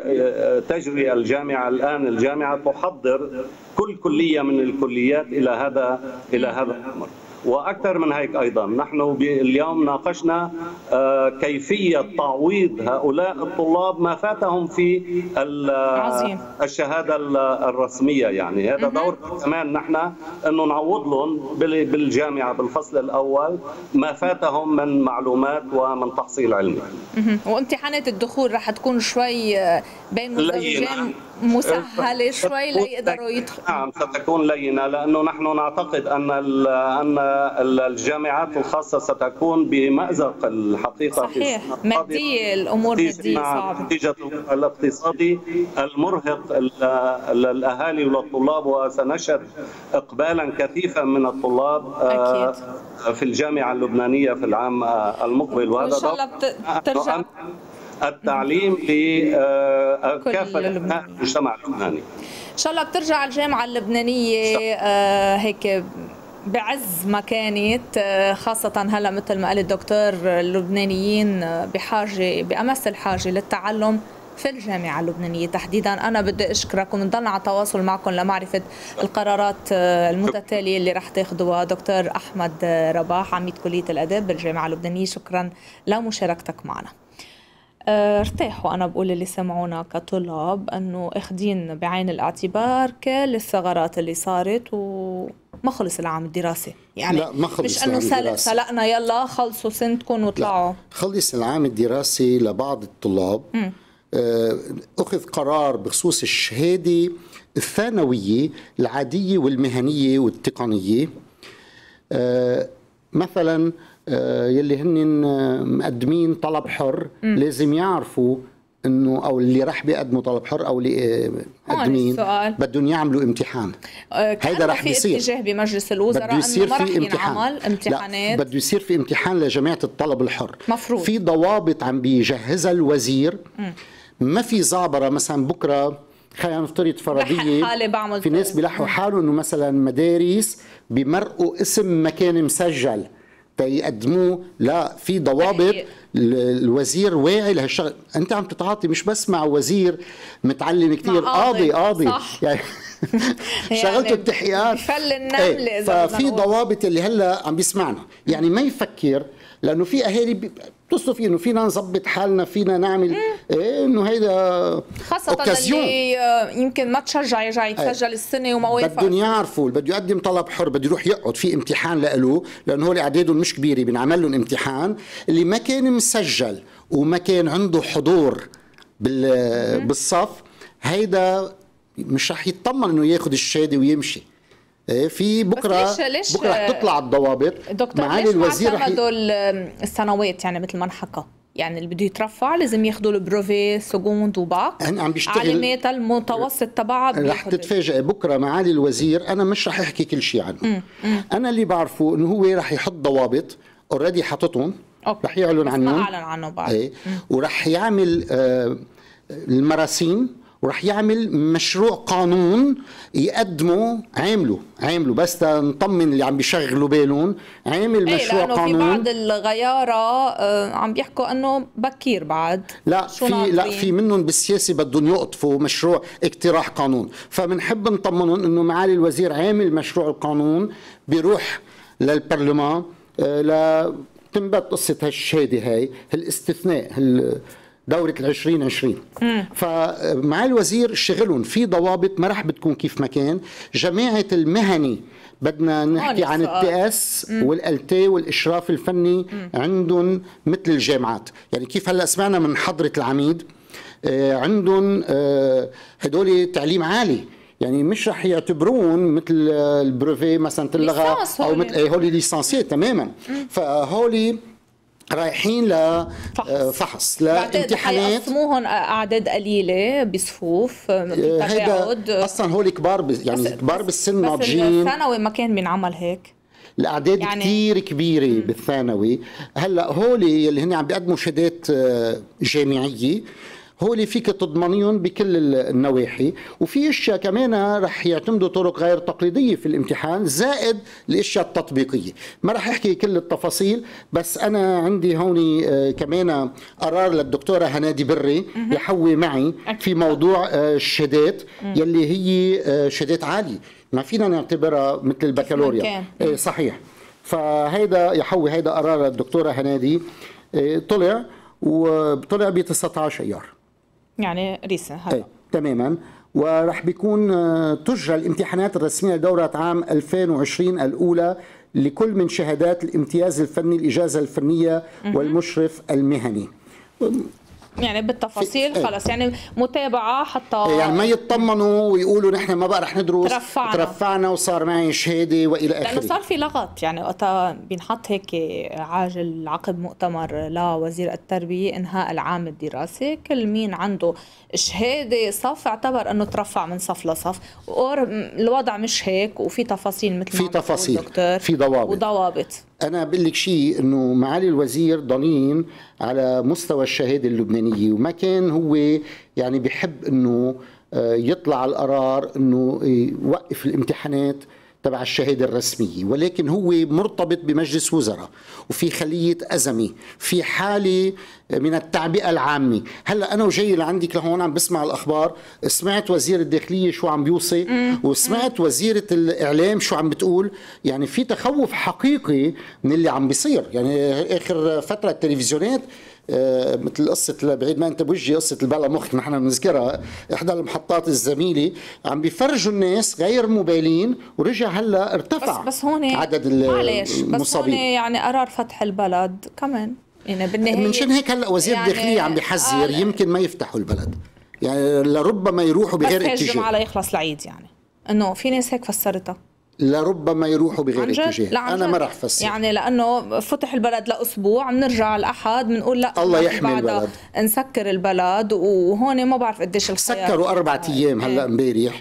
آه، آه، الجامعة الآن الجامعة تحضر كل كلية من الكليات إلى هذا إلى هذا الأمر واكثر من هيك ايضا نحن اليوم ناقشنا آه، كيفيه تعويض هؤلاء الطلاب ما فاتهم في آه، عظيم. الشهاده الرسميه يعني هذا دور كمان نحن انه نعوض لهم بالجامعه بالفصل الاول ما فاتهم من معلومات ومن تحصيل علمي وامتحانات الدخول رح تكون شوي آه، بين مزدوجين مسهله شوي ليقدروا يدخلوا نعم ستكون لينه لانه نحن نعتقد ان ان الجامعات الخاصه ستكون بمازق الحقيقه صحيح ماديه الامور ماديه صعبه نتيجه الاقتصادي المرهق للاهالي وللطلاب وسنشهد اقبالا كثيفا من الطلاب آه، أكيد. في الجامعه اللبنانيه في العام آه، المقبل وهذا ان شاء الله بترجع التعليم آه، لكافه المجتمع اللبناني ان شاء الله بترجع الجامعه اللبنانيه آه، هيك بعز ما كانت آه، خاصة هلا مثل ما قال الدكتور اللبنانيين بحاجة بأمس الحاجة للتعلم في الجامعة اللبنانية تحديدا أنا بدي أشكرك ونضل على تواصل معكم لمعرفة القرارات المتتالية اللي رح تاخدوها دكتور أحمد رباح عميد كلية الأداب بالجامعة اللبنانية شكرا لمشاركتك معنا آه، ارتاحوا أنا بقول اللي سمعونا كطلاب أنه أخدين بعين الاعتبار كل الثغرات اللي صارت و ما خلص العام الدراسي يعني لا ما خلص مش انه سلقنا يلا خلصوا سنتكم وطلعوا خلص العام الدراسي لبعض الطلاب م. آه، اخذ قرار بخصوص الشهاده الثانويه العاديه والمهنيه والتقنيه آه، مثلا آه، يلي هن مقدمين طلب حر م. لازم يعرفوا انه او اللي راح بيقدموا طلب حر او اللي آه، مقدمين بدهم يعملوا امتحان آه، هيدا راح يصير اتجاه بمجلس الوزراء بده يصير في امتحان امتحانات بده يصير في امتحان لجماعه الطلب الحر مفروض في ضوابط عم بيجهزها الوزير م. ما في زعبره مثلا بكره خلينا نفترض فرضيه حالي بعمل في ناس بيلحقوا حالهم انه مثلا مدارس بمرقوا اسم مكان مسجل تيقدموه لا في ضوابط الوزير واعي لهالشغل انت عم تتعاطي مش بس مع وزير متعلم كثير قاضي قاضي يعني, يعني شغلته التحقيقات فل النمله ايه. ففي ضوابط اللي هلا عم بيسمعنا يعني ما يفكر لانه في اهالي بتصلوا انه فينا نظبط حالنا فينا نعمل إيه انه هيدا خاصة أوكازيون. اللي آه، يمكن ما تشجع يرجع إيه. يتسجل السنة وما وافق بدهم يعرفوا بده يقدم طلب حر بده يروح يقعد في امتحان لإله لأنه هو أعدادهم مش كبيرة بنعمل لهم امتحان اللي ما كان مسجل وما كان عنده حضور بال بالصف هيدا مش رح يطمن انه ياخذ الشهاده ويمشي آه، في بكره ليش ليش بكره رح تطلع الضوابط دكتور معالي الوزير رح اعتمدوا السنوات يعني مثل ما انحكى يعني اللي بده يترفع لازم ياخذوا البروفي سكوند وباك انا عم بشتغل علامات المتوسط تبعها رح تتفاجئ بكره معالي الوزير انا مش رح احكي كل شيء عنه مم. مم. انا اللي بعرفه انه هو رح يحط ضوابط اوريدي حاططهم رح يعلن عنهم ما اعلن عنه بعد ايه ورح يعمل آه المراسيم وراح يعمل مشروع قانون يقدمه عامله عامله بس نطمن اللي عم بيشغلوا بالهم عامل إيه، مشروع لأنه قانون في بعض الغيارة آه، عم بيحكوا انه بكير بعد لا في ناطرين. لا في منهم بالسياسه بدهم يقطفوا مشروع اقتراح قانون فبنحب نطمنهم انه معالي الوزير عامل مشروع القانون بيروح للبرلمان آه، ل تنبت قصه هالشهاده هاي الاستثناء هال دورة العشرين عشرين فمع الوزير شغلهم في ضوابط ما راح بتكون كيف ما كان جماعة المهني بدنا نحكي عن آه. التي اس والالتي والاشراف الفني مم. عندهم مثل الجامعات يعني كيف هلا سمعنا من حضره العميد آه عندهم آه هدول تعليم عالي يعني مش رح يعتبروهم مثل البروفي مثلا تلغى او مثل إيه، هولي ليسانسيه تماما فهولي رايحين لفحص آه، لامتحانات قسموهم اعداد قليله بصفوف آه، آه، هيدا اصلا هول كبار يعني بس كبار بالسن ناضجين بس الثانوي ما كان بينعمل هيك الاعداد يعني... كثير كبيره بالثانوي هلا هول اللي هن عم بيقدموا شهادات جامعيه هو اللي فيك تضمنيهم بكل النواحي وفي اشياء كمان رح يعتمدوا طرق غير تقليديه في الامتحان زائد الاشياء التطبيقيه ما رح احكي كل التفاصيل بس انا عندي هون آه، كمان قرار للدكتوره هنادي بري يحوي معي في موضوع آه، الشهادات يلي هي آه، شهادات عاليه ما فينا نعتبرها مثل البكالوريا إيه، صحيح فهيدا يحوي هيدا قرار الدكتوره هنادي إيه، طلع وطلع ب 19 ايار يعني ريسة هلا طيب. تماما ورح بيكون آه، تجرى الامتحانات الرسمية لدورة عام 2020 الأولى لكل من شهادات الامتياز الفني الإجازة الفنية والمشرف المهني يعني بالتفاصيل إيه. خلص يعني متابعه حتى إيه، يعني ما يطمنوا ويقولوا نحن ما بقى رح ندرس ترفعنا ترفعنا وصار معي شهاده والى اخره لانه صار في لغط يعني وقتها بينحط هيك عاجل عقب مؤتمر لوزير التربيه انهاء العام الدراسي كل مين عنده شهاده صف اعتبر انه ترفع من صف لصف الوضع مش هيك وفي تفاصيل مثل في تفاصيل في ضوابط وضوابط انا بقول لك شيء انه معالي الوزير ضنين على مستوى الشهاده اللبنانيه وما كان هو يعني بحب انه آه، يطلع القرار انه آه، يوقف الامتحانات تبع الشهادة الرسمية ولكن هو مرتبط بمجلس وزراء وفي خلية أزمة في حالة من التعبئة العامة هلا أنا وجاي لعندك لهون عم بسمع الأخبار سمعت وزير الداخلية شو عم بيوصي وسمعت وزيرة الإعلام شو عم بتقول يعني في تخوف حقيقي من اللي عم بيصير يعني آخر فترة التلفزيونات آه، مثل قصه بعيد ما انت بوجهي قصه البلا مخ نحن بنذكرها احدى المحطات الزميله عم بيفرجوا الناس غير مبالين ورجع هلا ارتفع بس, بس هون عدد المصابين بس هون يعني قرار فتح البلد كمان يعني بالنهايه منشان هيك هلا وزير يعني الداخليه عم بيحذر يمكن ما يفتحوا البلد يعني لربما يروحوا بغير اتجاه بس الجمعه ليخلص العيد يعني انه في ناس هيك فسرتها لربما يروحوا بغير اتجاه انا ما راح افسر يعني لانه فتح البلد لاسبوع بنرجع الاحد بنقول لا الله يحمي البلد نسكر البلد وهون ما بعرف قديش الخيار سكروا اربع ايام هلا امبارح إيه.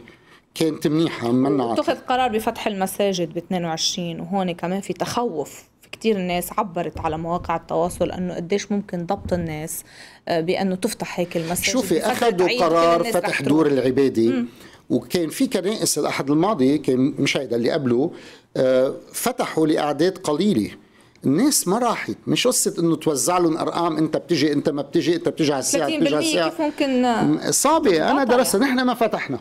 كانت منيحه منعت اتخذ قرار بفتح المساجد ب 22 وهون كمان في تخوف في كثير ناس عبرت على مواقع التواصل انه قديش ممكن ضبط الناس آه، بانه تفتح هيك المساجد شوفي اخذوا قرار فتح دور العباده وكان في كنائس الاحد الماضي كان مش هيدا اللي قبله آه، فتحوا لاعداد قليله الناس ما راحت مش قصة انه توزع لهم ارقام انت بتجي انت ما بتجي انت بتجي على الساعة بتجي على الساعة كيف ممكن صعبة انا درستها يعني؟ نحن ما فتحنا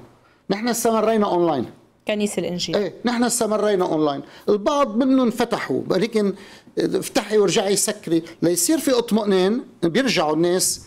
نحن استمرينا اونلاين كنيسة الانجيل ايه نحن استمرينا اونلاين البعض منهم فتحوا لكن افتحي وارجعي سكري ليصير في اطمئنان بيرجعوا الناس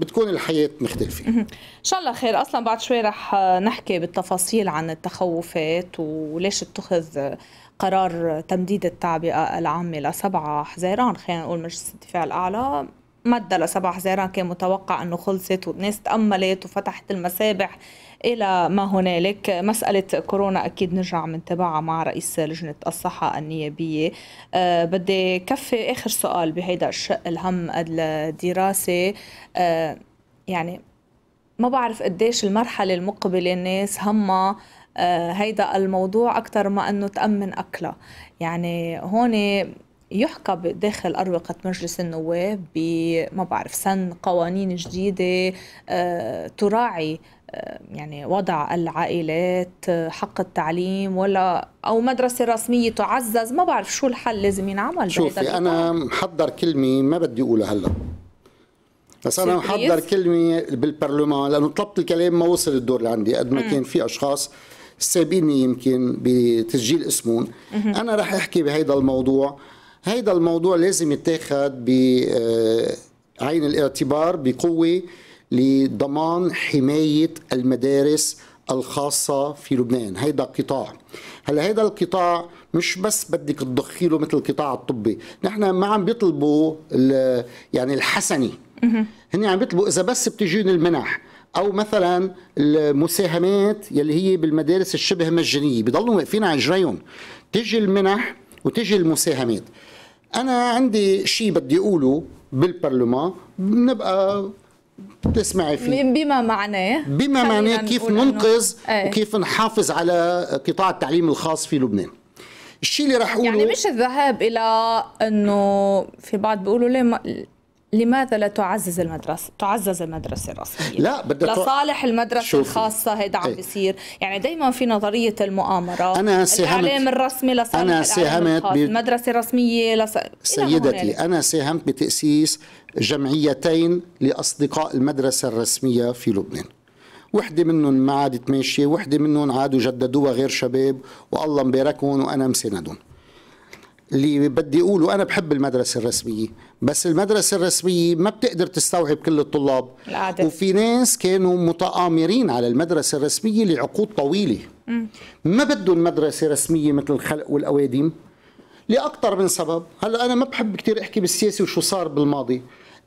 بتكون الحياه مختلفه ان شاء الله خير اصلا بعد شوي رح نحكي بالتفاصيل عن التخوفات وليش اتخذ قرار تمديد التعبئه العامه لسبعة حزيران خلينا نقول مجلس الدفاع الاعلى مدى لسبعة حزيران كان متوقع انه خلصت والناس تاملت وفتحت المسابح إلى ما هنالك مسألة كورونا أكيد نرجع من نتابعها مع رئيس لجنة الصحة النيابية أه، بدي كفي آخر سؤال بهيدا الشق الهم الدراسة أه، يعني ما بعرف قديش المرحلة المقبلة الناس هما أه، هيدا الموضوع أكثر ما أنه تأمن أكلها يعني هون يحكى داخل أروقة مجلس النواب بما بعرف سن قوانين جديدة تراعي يعني وضع العائلات آه، حق التعليم ولا او مدرسه رسميه تعزز ما بعرف شو الحل لازم ينعمل شوفي انا محضر كلمه ما بدي اقولها هلا بس انا محضر كلمه بالبرلمان لانه طلبت الكلام ما وصل الدور اللي عندي قد ما كان في اشخاص سابيني يمكن بتسجيل اسمهم انا رح احكي بهيدا الموضوع هيدا الموضوع لازم يتاخد بعين آه، الاعتبار بقوه لضمان حماية المدارس الخاصة في لبنان هيدا قطاع هلا هيدا القطاع مش بس بدك تضخي له مثل القطاع الطبي نحن ما عم بيطلبوا يعني الحسني هن عم بيطلبوا اذا بس بتجين المنح او مثلا المساهمات يلي هي بالمدارس الشبه مجانيه بضلوا واقفين على جريون تجي المنح وتجي المساهمات انا عندي شيء بدي اقوله بالبرلمان بنبقى تسمعي فيه بما معناه بما معناه كيف ننقذ ايه؟ وكيف نحافظ على قطاع التعليم الخاص في لبنان الشيء اللي راح يعني اقوله يعني مش الذهاب الى انه في بعض بيقولوا ليه ما لماذا لا تعزز المدرسة تعزز المدرسة الرسمية لا بدها لصالح المدرسة شوفي. الخاصة هيدا عم إيه. بيصير يعني دائما في نظرية المؤامرة أنا ساهمت الإعلام الرسمي لصالح أنا ساهمت ب... المدرسة الرسمية لص... سيدتي يعني. أنا ساهمت بتأسيس جمعيتين لأصدقاء المدرسة الرسمية في لبنان وحدة منهم ما عادت ماشية وحدة منهم عادوا جددوها غير شباب والله مباركهم وأنا مساندهم اللي بدي اقوله انا بحب المدرسه الرسميه بس المدرسه الرسميه ما بتقدر تستوعب كل الطلاب العدد. وفي ناس كانوا متآمرين على المدرسه الرسميه لعقود طويله م. ما بدهم مدرسه رسميه مثل الخلق والاواديم لاكثر من سبب هلا انا ما بحب كثير احكي بالسياسه وشو صار بالماضي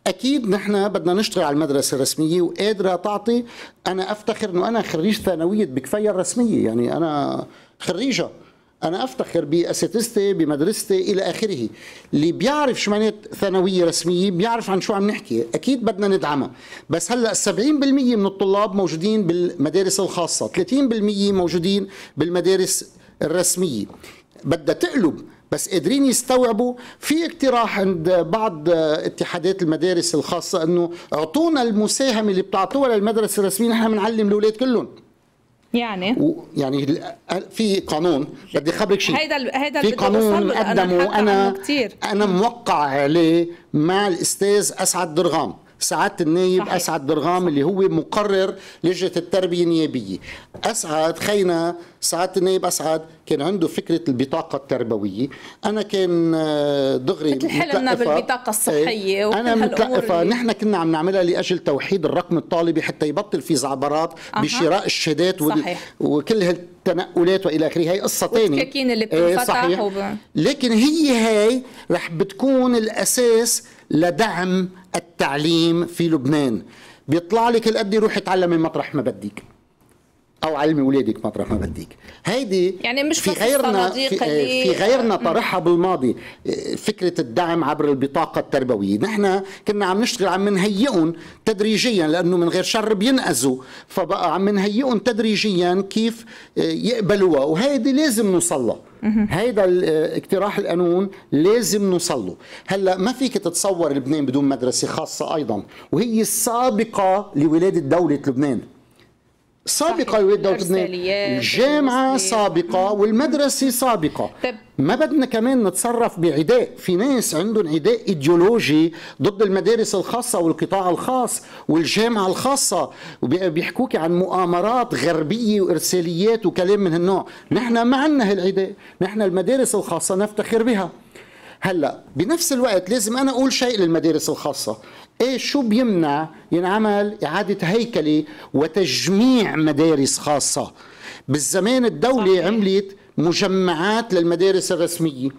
اكيد نحن بدنا نشتغل على المدرسه الرسميه وقادره تعطي انا افتخر انه انا خريج ثانويه بكفيه الرسميه يعني انا خريجه انا افتخر باساتذتي بمدرستي الى اخره اللي بيعرف شو معنات ثانويه رسميه بيعرف عن شو عم نحكي اكيد بدنا ندعمها بس هلا 70% من الطلاب موجودين بالمدارس الخاصه 30% موجودين بالمدارس الرسميه بدها تقلب بس قادرين يستوعبوا في اقتراح عند بعض اتحادات المدارس الخاصه انه اعطونا المساهمه اللي بتعطوها للمدرسه الرسميه نحن بنعلم الاولاد كلهم يعني و يعني في قانون بدي خبرك شيء هيدا هيدا في قانون قدمه انا انا موقع عليه مع الاستاذ اسعد درغام سعاده النايب صحيح. اسعد درغام اللي هو مقرر لجنه التربيه النيابيه اسعد خينا سعاده النايب اسعد كان عنده فكره البطاقه التربويه انا كان آه، دغري مثل حلمنا بالبطاقه الصحيه إيه. انا متلقفه نحن كنا عم نعملها لاجل توحيد الرقم الطالبي حتى يبطل في زعبرات أه. بشراء الشهادات وال... وكل تنقلات والى اخره هي قصه ثانيه السكاكين اللي إيه، بتنفتح وب... لكن هي هاي رح بتكون الاساس لدعم التعليم في لبنان بيطلع لك الأدي روح يتعلم مطرح ما بدك او علمي ولادك مطرح ما بديك هيدي يعني مش في غيرنا في, في غيرنا طرحها بالماضي فكره الدعم عبر البطاقه التربويه نحن كنا عم نشتغل عم نهيئهم تدريجيا لانه من غير شر بينأذوا فبقى عم نهيئهم تدريجيا كيف يقبلوها وهيدي لازم نوصل لها هيدا اقتراح القانون لازم نوصل له هلا ما فيك تتصور لبنان بدون مدرسه خاصه ايضا وهي السابقه لولاده دوله لبنان سابقه تبني الجامعه سابقه والمدرسه سابقه طب ما بدنا كمان نتصرف بعداء في ناس عندهم عداء ايديولوجي ضد المدارس الخاصة والقطاع الخاص والجامعة الخاصة وبيحكوك عن مؤامرات غربية وإرساليات وكلام من هالنوع نحن ما عندنا هالعداء نحن المدارس الخاصة نفتخر بها هلا بنفس الوقت لازم انا اقول شيء للمدارس الخاصه ايه شو بيمنع ينعمل اعاده هيكله وتجميع مدارس خاصه بالزمان الدوله صحيح. عملت مجمعات للمدارس الرسميه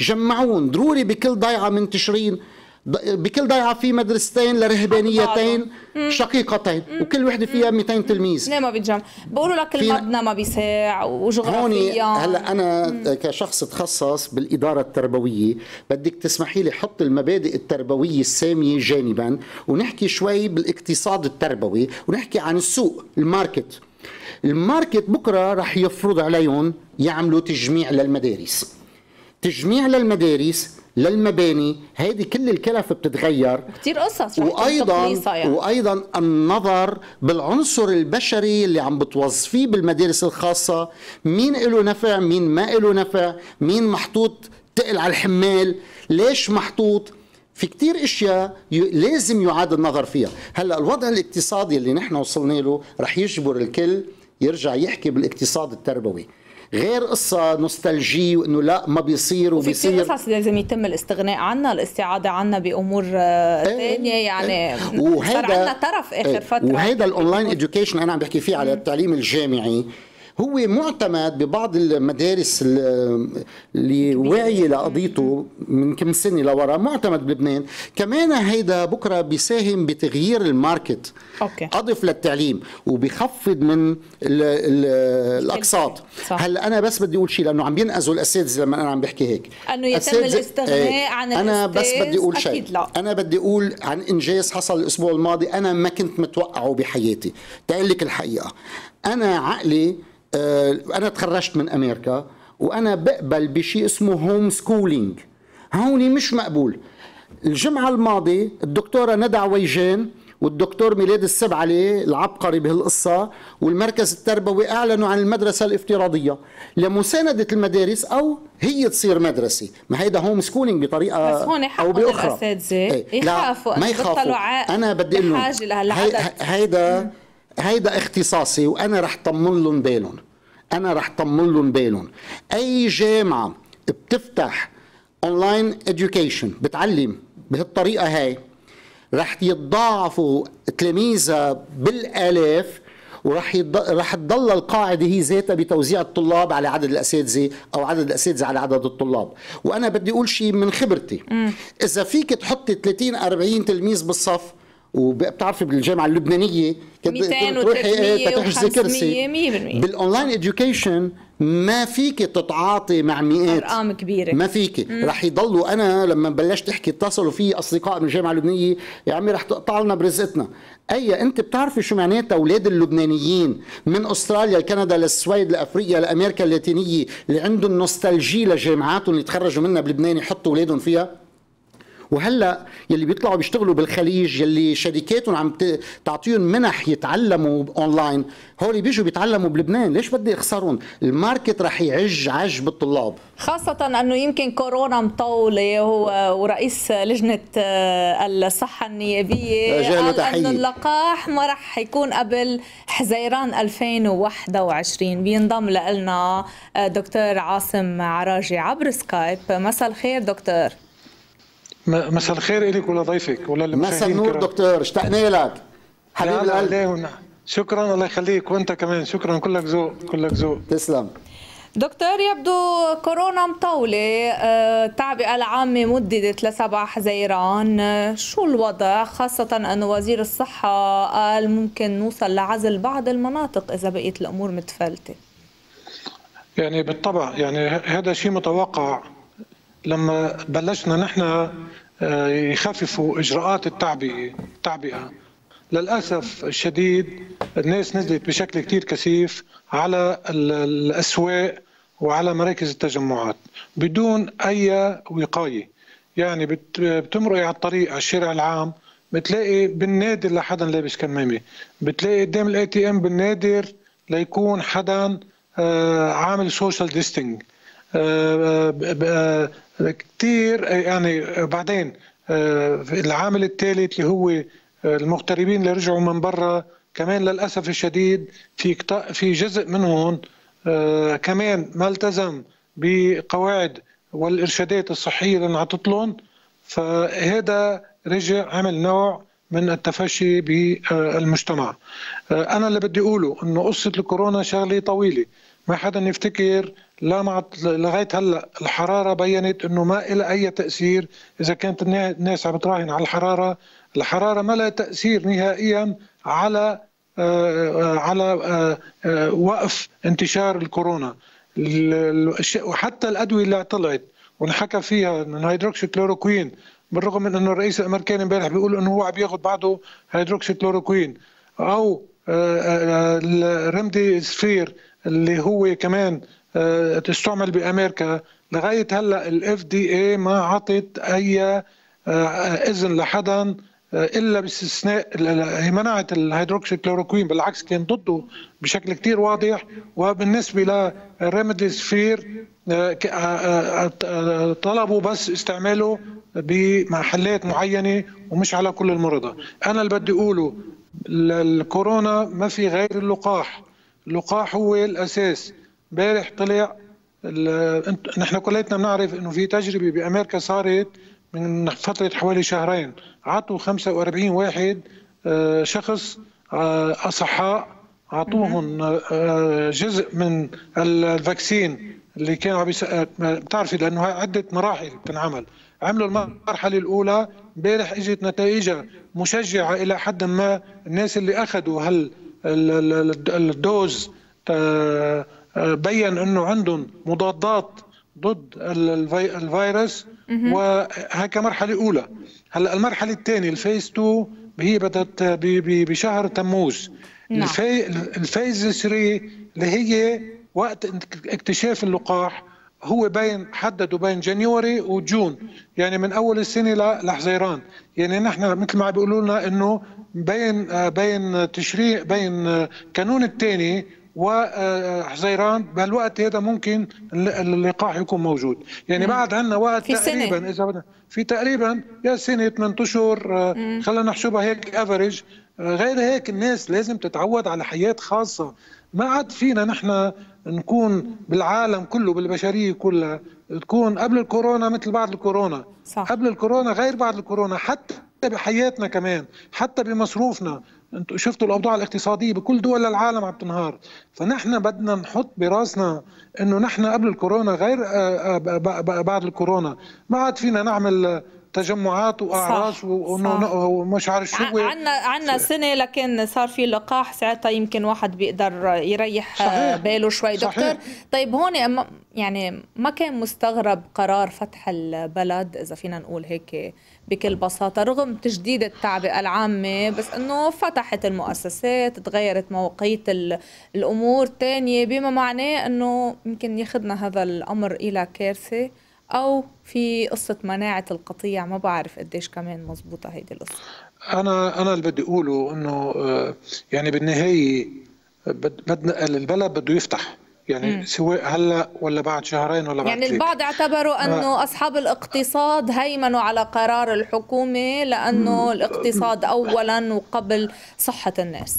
جمعون ضروري بكل ضيعه من تشرين بكل ضيعه في مدرستين لرهبانيتين شقيقتين وكل وحده فيها 200 تلميذ ليه ما بيتجمع بقولوا لك المبنى ما بيساع وجغرافيا هون هلا انا مم. كشخص تخصص بالاداره التربويه بدك تسمحي لي حط المبادئ التربويه الساميه جانبا ونحكي شوي بالاقتصاد التربوي ونحكي عن السوق الماركت الماركت بكره رح يفرض عليهم يعملوا تجميع للمدارس تجميع للمدارس للمباني هذه كل الكلف بتتغير كثير قصص وايضا يعني. وايضا النظر بالعنصر البشري اللي عم بتوظفيه بالمدارس الخاصه مين له نفع مين ما له نفع مين محطوط تقل على الحمال ليش محطوط في كتير اشياء لازم يعاد النظر فيها هلا الوضع الاقتصادي اللي نحن وصلنا له رح يجبر الكل يرجع يحكي بالاقتصاد التربوي غير قصه نوستالجي وانه لا ما بيصير وبيصير في قصص لازم يتم الاستغناء عنها الاستعاده عنها بامور ثانيه آه، إيه، إيه. يعني وهيدا صار عندنا طرف اخر إيه، فتره وهيدا الاونلاين ايدوكيشن انا عم بحكي فيه على التعليم الجامعي هو معتمد ببعض المدارس اللي واعيه لقضيته من كم سنه لورا معتمد بلبنان كمان هيدا بكره بيساهم بتغيير الماركت أوكي. اضف للتعليم وبخفض من الـ الـ الاقساط هلا انا بس بدي اقول شيء لانه عم بينقذوا الاساتذه لما انا عم بحكي هيك انه يتم الاستغناء إيه، عن انا بس بدي اقول شيء انا بدي اقول عن انجاز حصل الاسبوع الماضي انا ما كنت متوقعه بحياتي تقلك لك الحقيقه انا عقلي آه، انا تخرجت من امريكا وانا بقبل بشيء اسمه هوم سكولينج هون مش مقبول الجمعه الماضيه الدكتوره ندى عويجان والدكتور ميلاد السبعلي العبقري بهالقصة والمركز التربوي أعلنوا عن المدرسة الافتراضية لمساندة المدارس أو هي تصير مدرسة ما هيدا هوم سكولينج بطريقة بس هون أو بأخرى الأساتذة إيه، يخافوا ما يخافوا أنا بدي أقول لهم هيدا هيدا اختصاصي وانا رح طمن لهم بالهم انا رح طمن لهم بالهم اي جامعه بتفتح اونلاين اديوكيشن بتعلم بهالطريقه هاي رح يتضاعفوا تلاميذها بالالاف ورح يض... رح تضل القاعده هي ذاتها بتوزيع الطلاب على عدد الاساتذه او عدد الاساتذه على عدد الطلاب وانا بدي اقول شيء من خبرتي م. اذا فيك تحطي 30 40 تلميذ بالصف وبتعرفي بالجامعه اللبنانيه بتروحي تحجزي كرسي بالاونلاين اديوكيشن ما فيك تتعاطي مع مئات ارقام كبيره ما فيك رح يضلوا انا لما بلشت احكي اتصلوا في اصدقاء من الجامعه اللبنانيه يا عمي رح تقطع لنا برزقتنا اي انت بتعرفي شو معناتها اولاد اللبنانيين من استراليا لكندا للسويد لافريقيا لامريكا اللاتينيه اللي عندهم نوستالجي لجامعاتهم اللي تخرجوا منها بلبنان يحطوا اولادهم فيها وهلا يلي بيطلعوا بيشتغلوا بالخليج يلي شركاتهم عم تعطيهم منح يتعلموا اونلاين هول بيجوا بيتعلموا بلبنان ليش بدي اخسرهم الماركت رح يعج عج بالطلاب خاصة انه يمكن كورونا مطولة هو ورئيس لجنة آه، الصحة النيابية قال انه اللقاح ما رح يكون قبل حزيران 2021 بينضم لنا آه، دكتور عاصم عراجي عبر سكايب مساء الخير دكتور مساء الخير لك ولضيفك وللمشاهدين مساء النور دكتور اشتقنا لك حبيب القلب شكرا الله يخليك وانت كمان شكرا كلك ذوق كلك ذوق تسلم دكتور يبدو كورونا مطولة آه، التعبئة العامة مددت لسبعة حزيران شو الوضع خاصة أن وزير الصحة قال ممكن نوصل لعزل بعض المناطق إذا بقيت الأمور متفلتة يعني بالطبع يعني هذا شيء متوقع لما بلشنا نحن آه، يخففوا اجراءات التعبئه التعبئه للاسف الشديد الناس نزلت بشكل كثير كثيف على الاسواق وعلى مراكز التجمعات بدون اي وقايه يعني بتمرقي على الطريق على الشارع العام بتلاقي بالنادر لحدا لابس كمامه بتلاقي قدام الاي تي ام بالنادر ليكون حدا آه، عامل سوشيال ديستنج آه، آه، آه، كثير يعني بعدين العامل الثالث اللي هو المغتربين اللي رجعوا من برا كمان للاسف الشديد في في جزء منهم كمان ما التزم بقواعد والارشادات الصحيه اللي انعطت لهم فهذا رجع عمل نوع من التفشي بالمجتمع انا اللي بدي اقوله انه قصه الكورونا شغله طويله ما حدا يفتكر لا مع لغايه هلا الحراره بينت انه ما لها اي تاثير اذا كانت الناس عم تراهن على الحراره، الحراره ما لها تاثير نهائيا على آه، على آه، آه، وقف انتشار الكورونا وحتى الادويه اللي طلعت ونحكى فيها من هيدروكسيكلوروكوين بالرغم من انه الرئيس الامريكي امبارح بيقول انه هو عم ياخذ بعده هيدروكسيكلوروكوين او الرمدي سفير اللي هو كمان آه، تستعمل بامريكا لغايه هلا الاف دي اي ما عطت اي آه، آه، اذن لحدا الا باستثناء هي منعت كلوروكوين بالعكس كان ضده بشكل كتير واضح وبالنسبه لريمديسفير طلبوا بس استعماله بمحلات معينه ومش على كل المرضى انا اللي بدي اقوله الكورونا ما في غير اللقاح اللقاح هو الاساس امبارح طلع نحن كلنا بنعرف انه في تجربه بامريكا صارت من فتره حوالي شهرين عطوا 45 واحد آه، شخص آه، اصحاء اعطوهم آه، جزء من الفاكسين اللي كانوا عم بتعرفي لانه عده مراحل بتنعمل عملوا المرحله الاولى امبارح اجت نتائجها مشجعه الى حد ما الناس اللي اخذوا هال الدوز بين انه عندهم مضادات ضد الفيروس وهيك كمرحله اولى هلا المرحله الثانيه الفيز 2 هي بدات بشهر تموز نعم. الفيز 3 اللي هي وقت اكتشاف اللقاح هو بين حددوا بين جانيوري وجون يعني من اول السنه لحزيران يعني نحن مثل ما بيقولوا لنا انه بين آه، بين تشريع بين آه، كانون الثاني وحزيران آه، آه، بالوقت هذا ممكن اللقاح يكون موجود يعني بعد عندنا وقت في تقريبا سنة. اذا بدنا في تقريبا يا سنه 8 اشهر آه، خلينا نحسبها هيك افريج غير هيك الناس لازم تتعود على حياه خاصه ما عاد فينا نحن نكون بالعالم كله بالبشريه كلها تكون قبل الكورونا مثل بعد الكورونا صح. قبل الكورونا غير بعد الكورونا حتى بحياتنا كمان حتى بمصروفنا انتم شفتوا الاوضاع الاقتصاديه بكل دول العالم عم تنهار فنحن بدنا نحط براسنا انه نحن قبل الكورونا غير آه، آه، بعد الكورونا ما عاد فينا نعمل تجمعات واعراس ومش عارف شو عندنا عندنا سنه لكن صار في لقاح ساعتها يمكن واحد بيقدر يريح آه، صحيح. باله شوي دكتور صحيح. طيب هون يعني ما كان مستغرب قرار فتح البلد اذا فينا نقول هيك بكل بساطة رغم تجديد التعبئة العامة بس أنه فتحت المؤسسات تغيرت مواقيت الأمور تانية بما معناه أنه يمكن ياخذنا هذا الأمر إلى كارثة أو في قصة مناعة القطيع ما بعرف قديش كمان مزبوطة هيدي القصة أنا أنا اللي بدي أقوله أنه آه، يعني بالنهاية بدنا البلد بده يفتح يعني مم. سواء هلا ولا بعد شهرين ولا بعد يعني البعض اعتبروا انه اصحاب الاقتصاد هيمنوا على قرار الحكومه لانه الاقتصاد اولا وقبل صحه الناس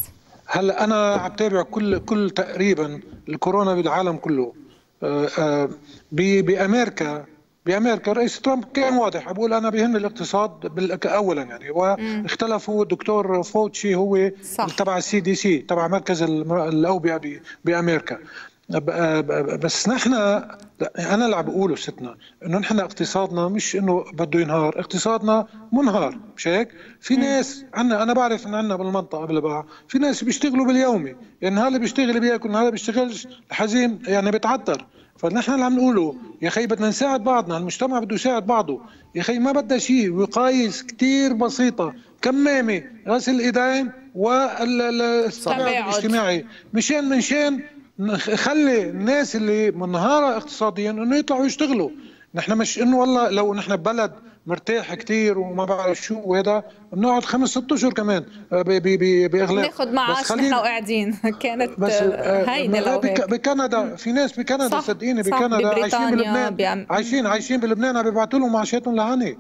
هلا انا عم تابع كل كل تقريبا الكورونا بالعالم كله آه، آه، بامريكا بامريكا رئيس ترامب كان واضح بقول انا بيهمني الاقتصاد اولا يعني واختلفوا الدكتور فوتشي هو صح. تبع السي دي سي تبع مركز الاوبئه بامريكا آه، آه، بس نحن انا اللي عم بقوله ستنا انه نحن اقتصادنا مش انه بده ينهار اقتصادنا منهار مش هيك في ناس عنا انا بعرف ان عنا بالمنطقه قبل بقى في ناس بيشتغلوا باليومي يعني هذا بيشتغل بياكل هذا بيشتغلش الحزين يعني بتعطر فنحن اللي عم نقوله يا اخي بدنا نساعد بعضنا المجتمع بده يساعد بعضه يا اخي ما بدها شيء وقايس كثير بسيطه كمامه غسل ايدين والاستقبال الاجتماعي مشان منشان نخلي الناس اللي منهاره اقتصاديا انه يطلعوا يشتغلوا نحن مش انه والله لو نحن بلد مرتاح كثير وما بعرف شو وهذا بنقعد خمس ست اشهر كمان آه، باغلاق ناخذ معاش نحن وقاعدين كانت بس هينه لو هيك. بكندا في ناس بكندا صدقيني بكندا عايشين بلبنان بيعم... عايشين عايشين بلبنان عم بيبعثوا لهم معاشاتهم لهنا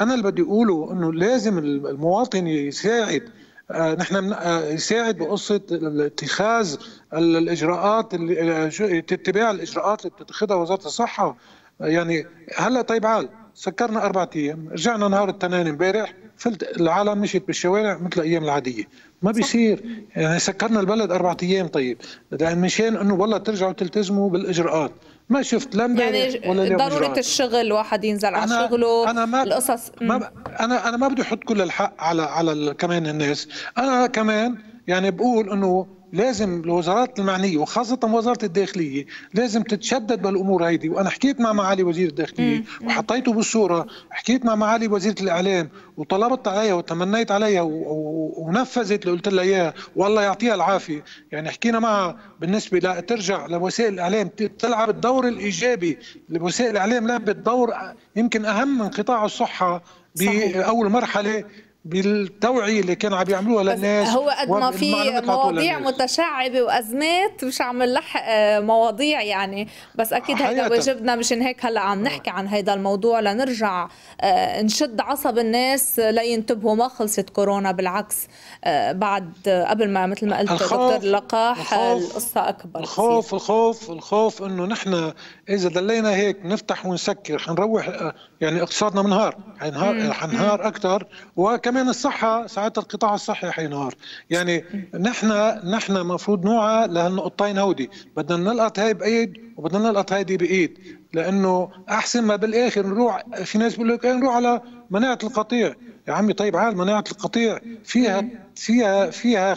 انا اللي بدي اقوله انه لازم المواطن يساعد آه، نحن آه، يساعد بقصه اتخاذ الاجراءات اللي تتباع آه، الاجراءات اللي بتتخذها وزاره الصحه يعني هلا طيب عال سكرنا أربعة أيام رجعنا نهار التنين امبارح فلت العالم مشيت بالشوارع مثل الأيام العادية ما بيصير يعني سكرنا البلد أربعة أيام طيب لأن مشان أنه والله ترجعوا تلتزموا بالإجراءات ما شفت لا يعني ولا يعني ضروره الشغل واحد ينزل على شغله أنا ما القصص ما ب... انا انا ما بدي احط كل الحق على على كمان الناس انا كمان يعني بقول انه لازم الوزارات المعنيه وخاصه وزاره الداخليه لازم تتشدد بالامور هيدي وانا حكيت مع معالي وزير الداخليه وحطيته بالصوره حكيت مع معالي وزيره الاعلام وطلبت عليها وتمنيت عليها ونفذت اللي قلت لها اياها والله يعطيها العافيه يعني حكينا معها بالنسبه لترجع لوسائل الاعلام تلعب الدور الايجابي وسائل الاعلام لعبت دور يمكن اهم من قطاع الصحه باول مرحله بالتوعيه اللي كانوا عم يعملوها للناس هو قد ما في مواضيع متشعبه وازمات مش عم نلحق آه، مواضيع يعني بس اكيد هيدا واجبنا مشان هيك هلا عم نحكي عن هيدا الموضوع لنرجع آه، نشد عصب الناس لينتبهوا ما خلصت كورونا بالعكس آه، بعد قبل ما مثل ما قلت دكتور اللقاح القصه اكبر الخوف بصير. الخوف الخوف انه نحن اذا ضلينا هيك نفتح ونسكر حنروح يعني اقتصادنا منهار حنهار حنهار اكثر وكمان كمان الصحه ساعات القطاع الصحي حينهار يعني نحن نحن المفروض نوعى لهالنقطتين هودي بدنا نلقط هاي بايد وبدنا نلقط هاي بايد لانه احسن ما بالاخر نروح في ناس بيقول لك إيه، نروح على مناعه القطيع يا عمي طيب عال مناعه القطيع فيها فيها فيها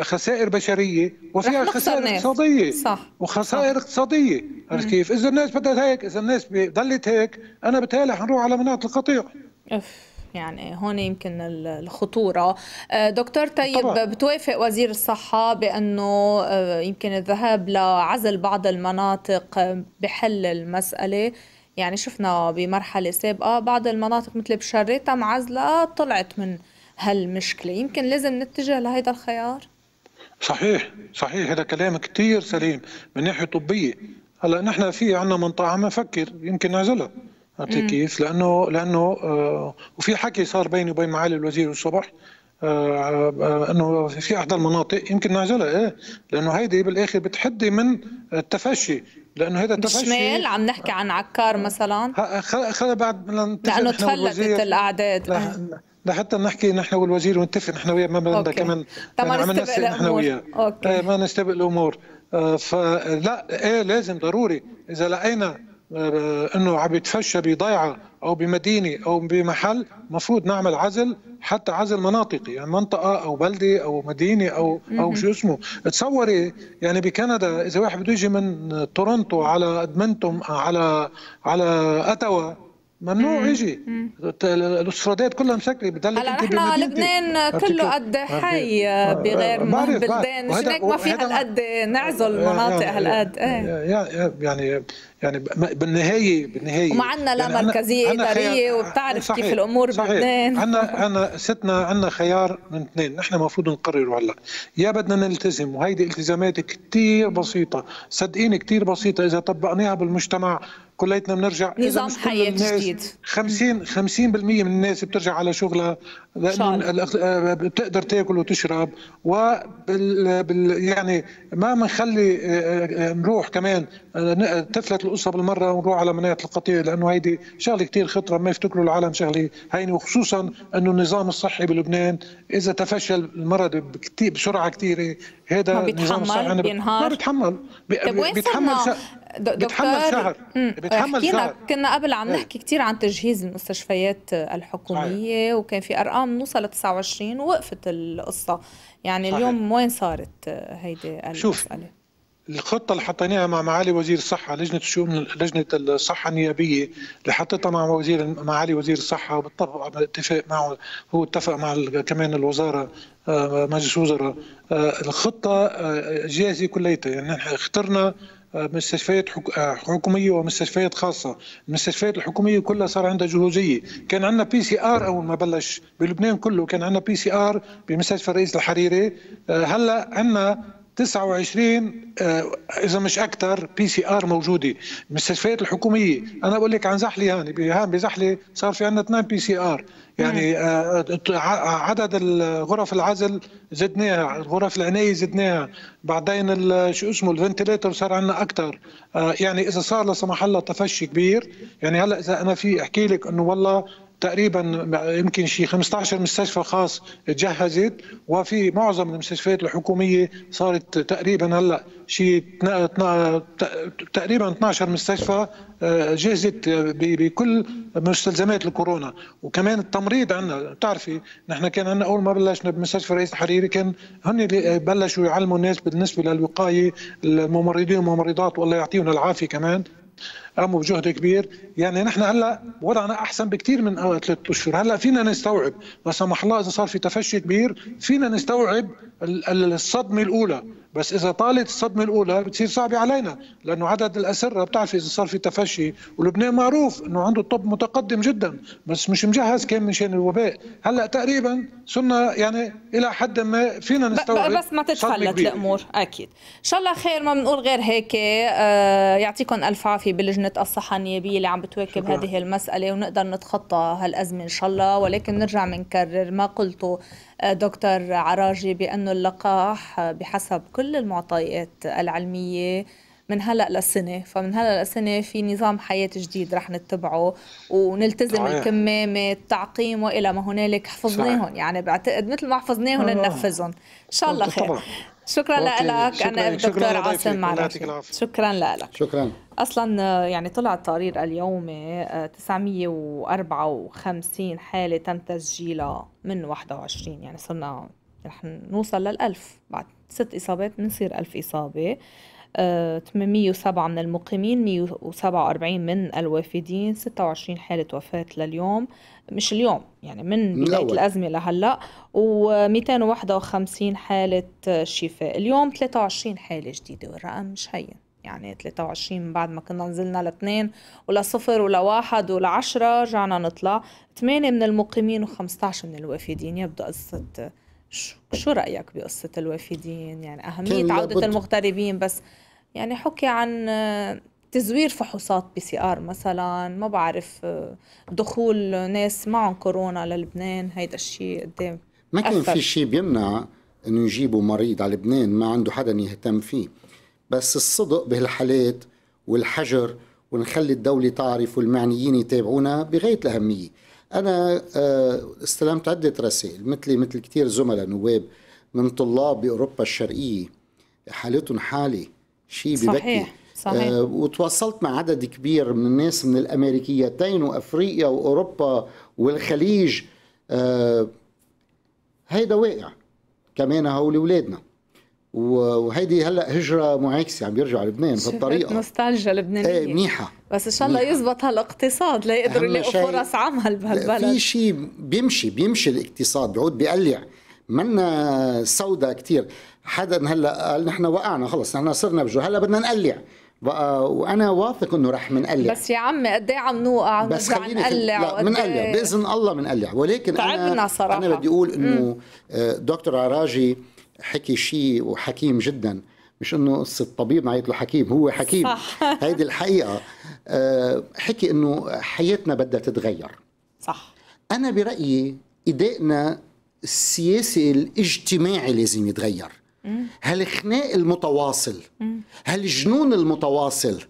خسائر بشريه وفيها خسائر اقتصاديه صح وخسائر صح. اقتصاديه عرفت كيف؟ اذا الناس بدها هيك، اذا الناس ضلت هيك، انا بتهيألي حنروح على مناعه القطيع. أف. يعني هون يمكن الخطورة آه، دكتور طيب طبعا. بتوافق وزير الصحة بأنه آه، يمكن الذهاب لعزل بعض المناطق بحل المسألة يعني شفنا بمرحلة سابقة بعض المناطق مثل بشري تم عزلة طلعت من هالمشكلة يمكن لازم نتجه لهيدا الخيار صحيح صحيح هذا كلام كتير سليم من ناحية طبية هلا نحن في عنا منطقة عم نفكر يمكن نعزلها عرفتي كيف؟ لانه لانه آه، وفي حكي صار بيني وبين معالي الوزير الصبح آه، آه، انه في احدى المناطق يمكن نعزلها ايه لانه هيدي بالاخر بتحدي من التفشي لانه هذا التفشي بالشمال عم نحكي عن عكار مثلا خلينا بعد لانه تفلتت الاعداد لحتى نحكي نحن والوزير ونتفق نحن وياه ما بدنا كمان ما يعني نستبق نحن وياه إيه، ما نستبق الامور فلا ايه لازم ضروري اذا لقينا آه، انه عم يتفشى بضيعه او بمدينه او بمحل مفروض نعمل عزل حتى عزل مناطقي يعني منطقه او بلده او مدينه او او شو اسمه تصوري يعني بكندا اذا واحد بده يجي من تورونتو على ادمنتون على على اتوا ممنوع يجي الاسترادات كلها مسكره بدل هلا نحن لبنان كله قد حي بغير بلدان هيك ما في آه، آه، يعني- هالقد نعزل مناطق هالقد ايه يعني يعني بالنهايه بالنهايه ومعنا عندنا لا يعني مركزيه اداريه وبتعرف صحيح. كيف الامور بلبنان عندنا عندنا ستنا عندنا خيار من اثنين نحن المفروض نقرر هلا يا بدنا نلتزم وهيدي التزامات كثير بسيطه صدقيني كثير بسيطه اذا طبقناها بالمجتمع كليتنا بنرجع نظام حياه جديد 50 50% من الناس بترجع على شغلها لانه آه، بتقدر تاكل وتشرب وبال يعني ما بنخلي آه، آه، نروح كمان تفلت القصه بالمره ونروح على مناعه القطيع لانه هيدي شغله كثير خطره ما يفتكروا العالم شغله هيني وخصوصا انه النظام الصحي بلبنان اذا تفشل المرض بكتير بسرعه كثيره هذا النظام الصحي ما بيتحمل بينهار ما بيتحمل طيب وين بيتحمل بيتحمل شهر بيتحمل زهر كنا قبل عم إيه. نحكي كثير عن تجهيز المستشفيات الحكوميه صحيح. وكان في ارقام نوصل ل 29 ووقفت القصه يعني صحيح. اليوم وين صارت هيدي المساله شوف الخطه اللي حطيناها مع معالي وزير الصحه لجنه الشؤون لجنه الصحه النيابيه اللي حطيتها مع وزير معالي وزير الصحه وبالطبع بالاتفاق معه هو اتفق مع كمان الوزاره آه، مجلس وزراء آه، الخطه آه، جاهزه كليتها يعني نحن اخترنا مستشفيات آه، حكوميه ومستشفيات خاصه، المستشفيات الحكوميه كلها صار عندها جهوزيه، كان عندنا بي سي ار اول ما بلش بلبنان كله كان عندنا بي سي ار بمستشفى الرئيس الحريري، آه، هلا عندنا 29 آه، اذا مش اكثر بي سي ار موجوده المستشفيات الحكوميه انا بقول لك عن زحله يعني بهان بزحله صار في عندنا اثنين بي سي ار يعني نعم. آه، عدد الغرف العزل زدناها غرف العنايه زدناها بعدين شو اسمه الفنتليتر صار عندنا اكثر آه، يعني اذا صار لا سمح الله تفشي كبير يعني هلا اذا انا في احكي لك انه والله تقريبا يمكن شي 15 مستشفى خاص تجهزت وفي معظم المستشفيات الحكوميه صارت تقريبا هلا شي تقريبا 12 مستشفى آه، جهزت آه، بكل مستلزمات الكورونا وكمان التمريض عندنا بتعرفي نحن كان عندنا اول ما بلشنا بمستشفى رئيس الحريري كان هن اللي بلشوا يعلموا الناس بالنسبه للوقايه الممرضين والممرضات والله يعطيهم العافيه كمان قاموا بجهد كبير يعني نحن هلا وضعنا احسن بكثير من اول ثلاث اشهر هلا فينا نستوعب لا سمح الله اذا صار في تفشي كبير فينا نستوعب الصدمه الاولى بس اذا طالت الصدمه الاولى بتصير صعبه علينا لانه عدد الاسره بتعرف اذا صار في تفشي ولبنان معروف انه عنده طب متقدم جدا بس مش مجهز كان مشان الوباء هلا تقريبا صرنا يعني الى حد ما فينا نستوعب بس ما تتفلت الامور اكيد ان شاء الله خير ما بنقول غير هيك آه، يعطيكم الف عافيه بلجنه الصحه النيابيه اللي عم بتواكب هذه المساله ونقدر نتخطى هالازمه ان شاء الله ولكن نرجع بنكرر ما قلته دكتور عراجي بأنه اللقاح بحسب كل المعطيات العلمية من هلا لسنه فمن هلا لسنه في نظام حياه جديد رح نتبعه ونلتزم طيب. الكمامه التعقيم والى ما هنالك حفظناهم يعني بعتقد مثل ما حفظناهم آه. ننفذهم ان شاء الله خير شكرا لك انا الدكتور عاصم معرفي شكرا لك شكرا اصلا يعني طلع التقرير اليومي آه، 954 حاله تم تسجيلها من 21 يعني صرنا رح نوصل لل1000 بعد ست إصابات بنصير 1000 إصابة 807 آه، من المقيمين 147 من الوافدين 26 حالة وفاة لليوم مش اليوم يعني من بداية الأول. الأزمة لهلأ و251 حالة شفاء اليوم 23 حالة جديدة والرقم مش هين يعني 23 من بعد ما كنا نزلنا لاثنين ولصفر ولواحد ولعشرة رجعنا نطلع 8 من المقيمين و15 من الوافدين يبدو قصة شو رأيك بقصة الوافدين يعني أهمية عودة المغتربين بس يعني حكي عن تزوير فحوصات بي سي ار مثلا ما بعرف آه، دخول ناس معهم كورونا للبنان هيدا الشيء قدام ما كان في شيء بيمنع انه يجيبوا مريض على لبنان ما عنده حدا يهتم فيه بس الصدق بهالحالات والحجر ونخلي الدولة تعرف والمعنيين يتابعونا بغاية الأهمية أنا آه، استلمت عدة رسائل مثلي مثل كتير زملاء نواب من طلاب بأوروبا الشرقية حالتهم حالة شيء ببكي صحيح. صحيح. آه، وتواصلت مع عدد كبير من الناس من الامريكيتين وافريقيا واوروبا والخليج آه، هيدا واقع كمان هول ولادنا وهيدي هلا هجره معاكسه عم بيرجعوا لبنان بالطريقه نوستالجيا لبنانيه ايه منيحه بس ان شاء الله يزبط هالاقتصاد ليقدروا يلاقوا فرص عمل بهالبلد في شيء بيمشي بيمشي الاقتصاد بيعود بيقلع منا سوداء كتير حدا هلا قال نحن وقعنا خلص نحن صرنا بجو هلا بدنا نقلع وانا واثق انه رح منقلع بس يا عم قد ايه عم نوقع بس خليني منقلع منقلع إيه؟ باذن الله منقلع ولكن انا صراحة. انا بدي اقول انه آه، دكتور عراجي حكي شيء وحكيم جدا مش انه قصه طبيب نعيط له حكيم هو حكيم صح. هيدي الحقيقه آه، حكي انه حياتنا بدها تتغير صح انا برايي ادائنا السياسي الاجتماعي لازم يتغير هالخناق المتواصل هالجنون المتواصل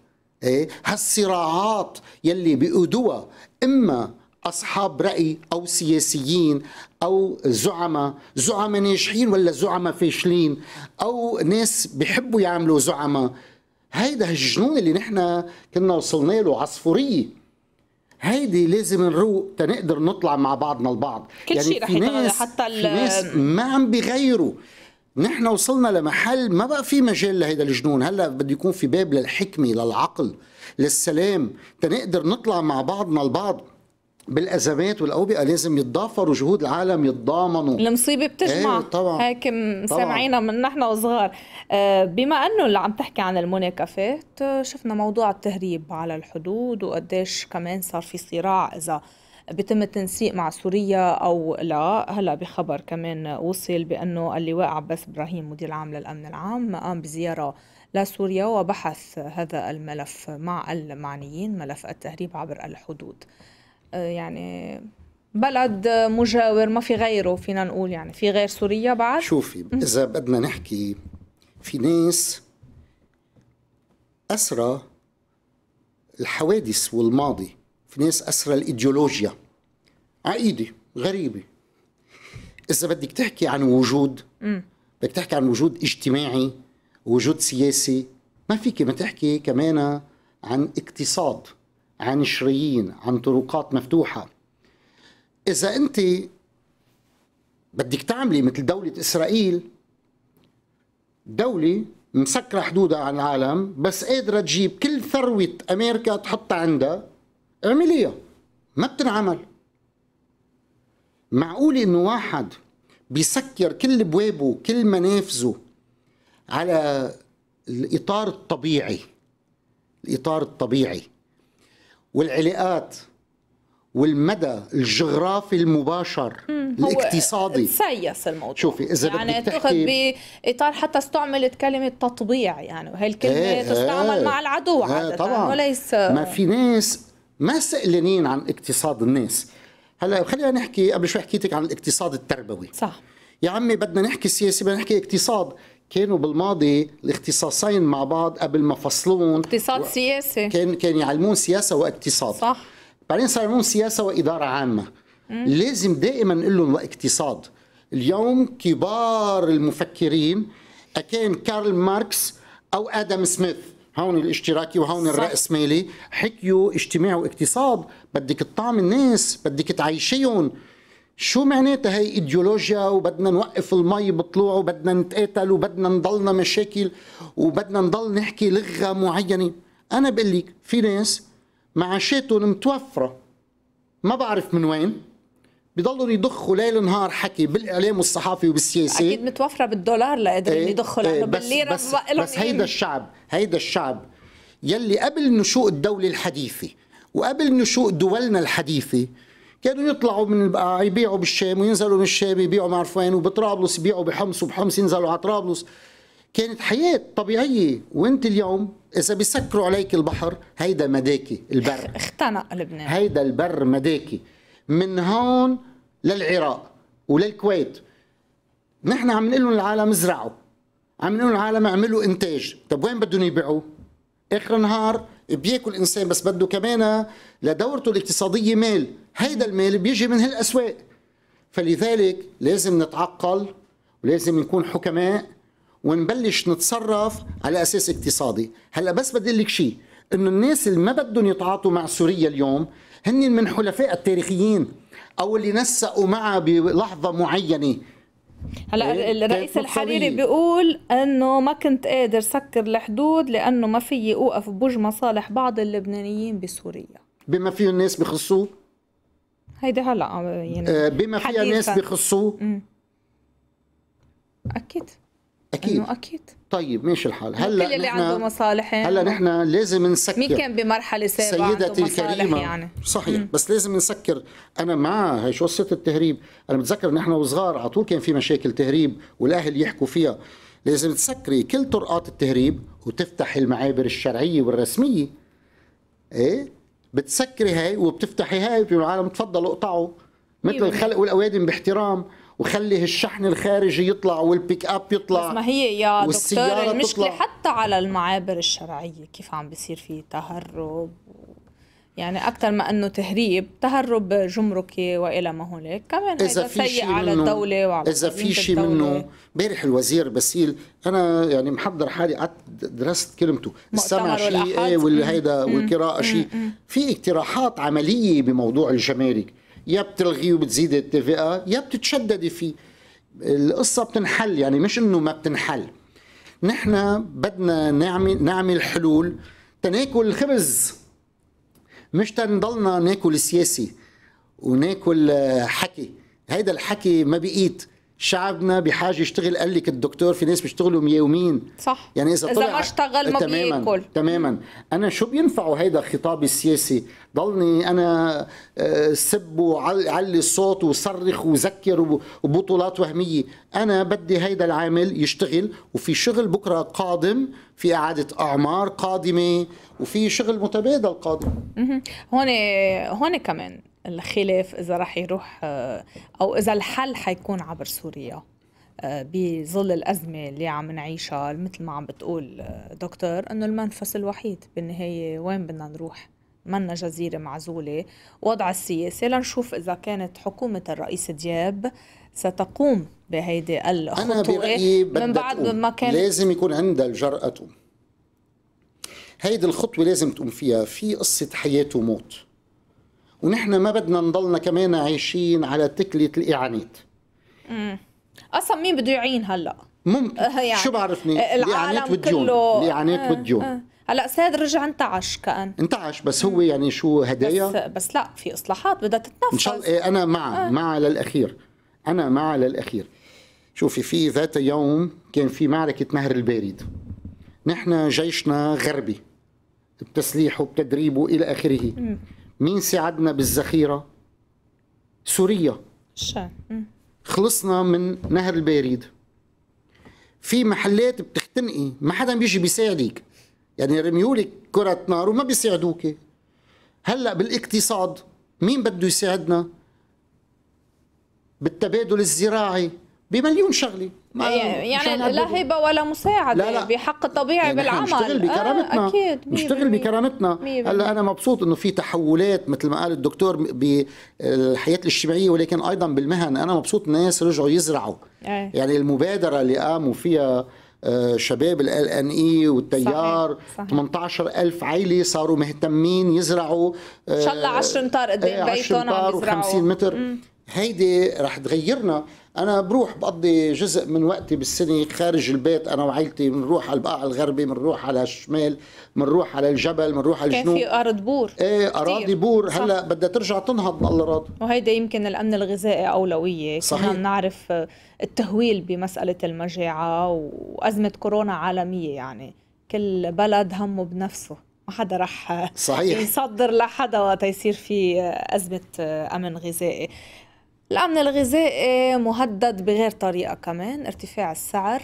ايه هالصراعات يلي بيقودوها اما اصحاب راي او سياسيين او زعماء زعماء ناجحين ولا زعماء فاشلين او ناس بيحبوا يعملوا زعماء هيدا الجنون اللي نحن كنا وصلنا له عصفوريه هيدي لازم نروق تنقدر نطلع مع بعضنا البعض كل يعني شيء رح يتغير حتى ال... في ناس ما عم بيغيروا نحن وصلنا لمحل ما بقى في مجال لهيدا الجنون هلا بده يكون في باب للحكمه للعقل للسلام تنقدر نطلع مع بعضنا البعض بالازمات والاوبئه لازم يتضافروا جهود العالم يتضامنوا المصيبه بتجمع ايه طبعا هيك سامعينا من نحن وصغار آه، بما انه اللي عم تحكي عن المناكفات آه، شفنا موضوع التهريب على الحدود وقديش كمان صار في صراع اذا بتم التنسيق مع سوريا أو لا هلا بخبر كمان وصل بأنه اللواء عباس إبراهيم مدير عام للأمن العام قام بزيارة لسوريا وبحث هذا الملف مع المعنيين ملف التهريب عبر الحدود آه، يعني بلد مجاور ما في غيره فينا نقول يعني في غير سوريا بعد شوفي اذا بدنا نحكي في ناس اسرى الحوادث والماضي ناس أسرى الإيديولوجيا عقيدة غريبة إذا بدك تحكي عن وجود بدك تحكي عن وجود اجتماعي وجود سياسي ما فيك ما تحكي كمان عن اقتصاد عن شريين عن طرقات مفتوحة إذا أنت بدك تعملي مثل دولة إسرائيل دولة مسكرة حدودها عن العالم بس قادرة تجيب كل ثروة أمريكا تحطها عندها اعمليها ما بتنعمل معقول انه واحد بيسكر كل بوابه كل منافذه على الاطار الطبيعي الاطار الطبيعي والعلاقات والمدى الجغرافي المباشر هو الاقتصادي تسيس الموضوع شوفي اذا يعني تاخذ باطار حتى استعملت كلمه تطبيع يعني وهي الكلمه ايه, إيه. تستعمل ايه مع العدو إيه، عاده طبعا وليس ما في ناس ما سئلانين عن اقتصاد الناس هلا خلينا نحكي قبل شوي حكيتك عن الاقتصاد التربوي صح يا عمي بدنا نحكي سياسه بدنا نحكي اقتصاد كانوا بالماضي الاختصاصين مع بعض قبل ما فصلون اقتصاد و... سياسي كان كان يعلمون سياسه واقتصاد صح بعدين صار يعلمون سياسه واداره عامه مم. لازم دائما نقول لهم واقتصاد اليوم كبار المفكرين اكان كارل ماركس او ادم سميث هون الاشتراكي وهون الرأسمالي حكيوا اجتماع واقتصاد بدك تطعم الناس بدك تعيشيهم شو معناتها هي ايديولوجيا وبدنا نوقف المي بطلوع وبدنا نتقاتل وبدنا نضلنا مشاكل وبدنا نضل نحكي لغه معينه انا بقول لك في ناس معاشاتهم متوفره ما بعرف من وين بيضلوا يضخوا ليل نهار حكي بالاعلام والصحافي وبالسياسه اكيد متوفره بالدولار لقادرين إيه، يضخوا لانه بالليره بس, بس, بس هيدا الشعب هيدا الشعب يلي قبل نشوء الدوله الحديثه وقبل نشوء دولنا الحديثه كانوا يطلعوا من آه، يبيعوا بالشام وينزلوا من الشام يبيعوا ما بعرف وين وبطرابلس يبيعوا بحمص وبحمص ينزلوا على طرابلس كانت حياة طبيعية وانت اليوم إذا بيسكروا عليك البحر هيدا مداكي البر اختنق لبنان هيدا البر مداكي من هون للعراق وللكويت نحن عم نقول لهم العالم عم نقول العالم اعملوا انتاج طب وين بدهم يبيعوا اخر النهار بياكل انسان بس بده كمان لدورته الاقتصاديه مال هيدا المال بيجي من هالاسواق فلذلك لازم نتعقل ولازم نكون حكماء ونبلش نتصرف على اساس اقتصادي هلا بس بدي لك شيء انه الناس اللي ما بدهم يتعاطوا مع سوريا اليوم هن من حلفاء التاريخيين او اللي نسقوا معه بلحظه معينه هلا إيه، طيب، الرئيس الحريري بيقول انه ما كنت قادر سكر الحدود لانه ما في اوقف بوج مصالح بعض اللبنانيين بسوريا بما فيه الناس بخصوه هيدا هلا آه، يعني آه، بما فيها ناس بخصوه اكيد اكيد اكيد طيب ماشي الحال هلا كل اللي عنده مصالح يعني. هلا نحن لازم نسكر مين كان بمرحله سابقه سيدتي الكريمه يعني. صحيح مم. بس لازم نسكر انا مع هي شو قصه التهريب انا بتذكر نحن وصغار على طول كان في مشاكل تهريب والاهل يحكوا فيها لازم تسكري كل طرقات التهريب وتفتحي المعابر الشرعيه والرسميه ايه بتسكري هاي وبتفتحي هاي بيقولوا العالم تفضلوا اقطعوا مثل أيوة. الخلق والاوادم باحترام وخلي هالشحن الخارجي يطلع والبيك اب يطلع بس ما هي يا دكتور المشكله تطلع. حتى على المعابر الشرعيه كيف عم بيصير في تهرب يعني اكثر ما انه تهريب تهرب جمركي والى ما هنالك كمان اذا في سيء على الدوله وعلى اذا في شيء منه امبارح الوزير بسيل انا يعني محضر حالي قعدت درست كلمته السمع شيء إيه، والهيدا والقراءه شيء في اقتراحات عمليه بموضوع الجمارك يا بتلغيه وبتزيدي التفئة يا بتتشددي فيه القصة بتنحل يعني مش انه ما بتنحل نحن بدنا نعمل نعمل حلول تناكل الخبز مش تنضلنا ناكل سياسي وناكل حكي هيدا الحكي ما بقيت شعبنا بحاجه يشتغل قال لك الدكتور في ناس بيشتغلوا مياومين صح يعني اذا طلع اذا ما اشتغل ما تماما بياكل تماما انا شو بينفعه هيدا خطابي السياسي ضلني انا آه، سب وعلي الصوت وصرخ وذكر وبطولات وهميه انا بدي هيدا العامل يشتغل وفي شغل بكره قادم في اعاده اعمار قادمه وفي شغل متبادل قادم هون هون كمان الخلاف اذا راح يروح آه، او اذا الحل حيكون عبر سوريا آه، بظل الأزمة اللي عم نعيشها مثل ما عم بتقول آه، دكتور أنه المنفس الوحيد بالنهاية وين بدنا نروح منا جزيرة معزولة وضع السياسي لنشوف إذا كانت حكومة الرئيس دياب ستقوم بهيدي الخطوة أنا من بعد ما كان لازم يكون عندها الجرأة هيدي الخطوة لازم تقوم فيها في قصة حياة وموت ونحن ما بدنا نضلنا كمان عايشين على تكلة الإعانات امم أصلا مين بده يعين هلأ؟ ممكن آه، يعني شو بعرفني؟ آه، الإعانات والديون كله... الإعانات آه، والديون آه. هلا سيد رجع انتعش كان انتعش بس هو يعني شو هدايا بس بس لا في اصلاحات بدها تتنفذ ان شاء الله إيه، انا مع آه. مع للاخير انا مع للاخير شوفي في ذات يوم كان في معركه نهر البارد نحن جيشنا غربي بتسليحه بتدريبه الى اخره م. مين ساعدنا بالذخيره سوريا خلصنا من نهر البارد في محلات بتختنقي ما حدا بيجي بيساعدك يعني رميوا لك كرة نار وما بيساعدوك هلا بالاقتصاد مين بده يساعدنا بالتبادل الزراعي بمليون شغله إيه، يعني لا هبه ولا مساعده لا لا. بحق طبيعي يعني بالعمل نشتغل آه، بكرامتنا آه اكيد نشتغل بكرامتنا هلا انا مبسوط انه في تحولات مثل ما قال الدكتور بالحياه الاجتماعيه ولكن ايضا بالمهن انا مبسوط الناس رجعوا يزرعوا أي. يعني المبادره اللي قاموا فيها آه، شباب ال ان اي e والتيار صحيح. صحيح. 18000 عائله صاروا مهتمين يزرعوا ان شاء الله 10 آه، امتار قدام إيه، بيتهم عم يزرعوا 50 متر هيدي رح تغيرنا انا بروح بقضي جزء من وقتي بالسنه خارج البيت انا وعائلتي بنروح على البقاع الغربي بنروح على الشمال بنروح على الجبل بنروح على الجنوب كان في ارض بور ايه اراضي بور صح. هلا بدها ترجع تنهض الاراضي وهيدا يمكن الامن الغذائي اولويه صحيح. كنا بنعرف آه، التهويل بمساله المجاعه وازمه كورونا عالميه يعني كل بلد همه بنفسه ما حدا رح آه، صحيح. يصدر لحدا وقت يصير في آه، ازمه امن غذائي الأمن الغذائي آه، مهدد بغير طريقة كمان ارتفاع السعر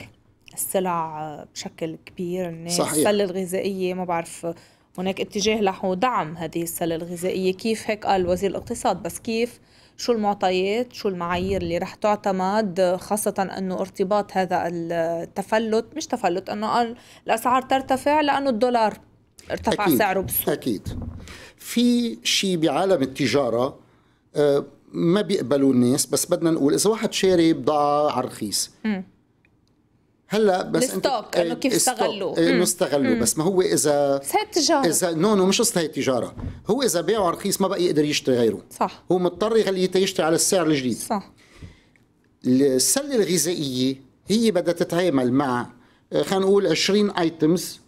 السلع آه، بشكل كبير الناس السلة الغذائية ما بعرف آه، هناك اتجاه نحو دعم هذه السلة الغذائية كيف هيك قال وزير الاقتصاد بس كيف شو المعطيات شو المعايير اللي رح تعتمد خاصة أنه ارتباط هذا التفلت مش تفلت أنه قال الأسعار ترتفع لأنه الدولار ارتفع أكيد. سعره بسوق أكيد في شيء بعالم التجارة ما بيقبلوا الناس بس بدنا نقول اذا واحد شاري بضاعه على الرخيص هلا بس الستوك انه كيف إيه، استغلوا إيه، انه استغلوا بس ما هو اذا بس هي التجاره اذا نو نو مش قصه هي التجاره هو اذا باعه على رخيص ما بقى يقدر يشتري غيره صح هو مضطر يخليه تيشتري على السعر الجديد صح السله الغذائيه هي بدها تتعامل مع آه، خلينا نقول 20 ايتمز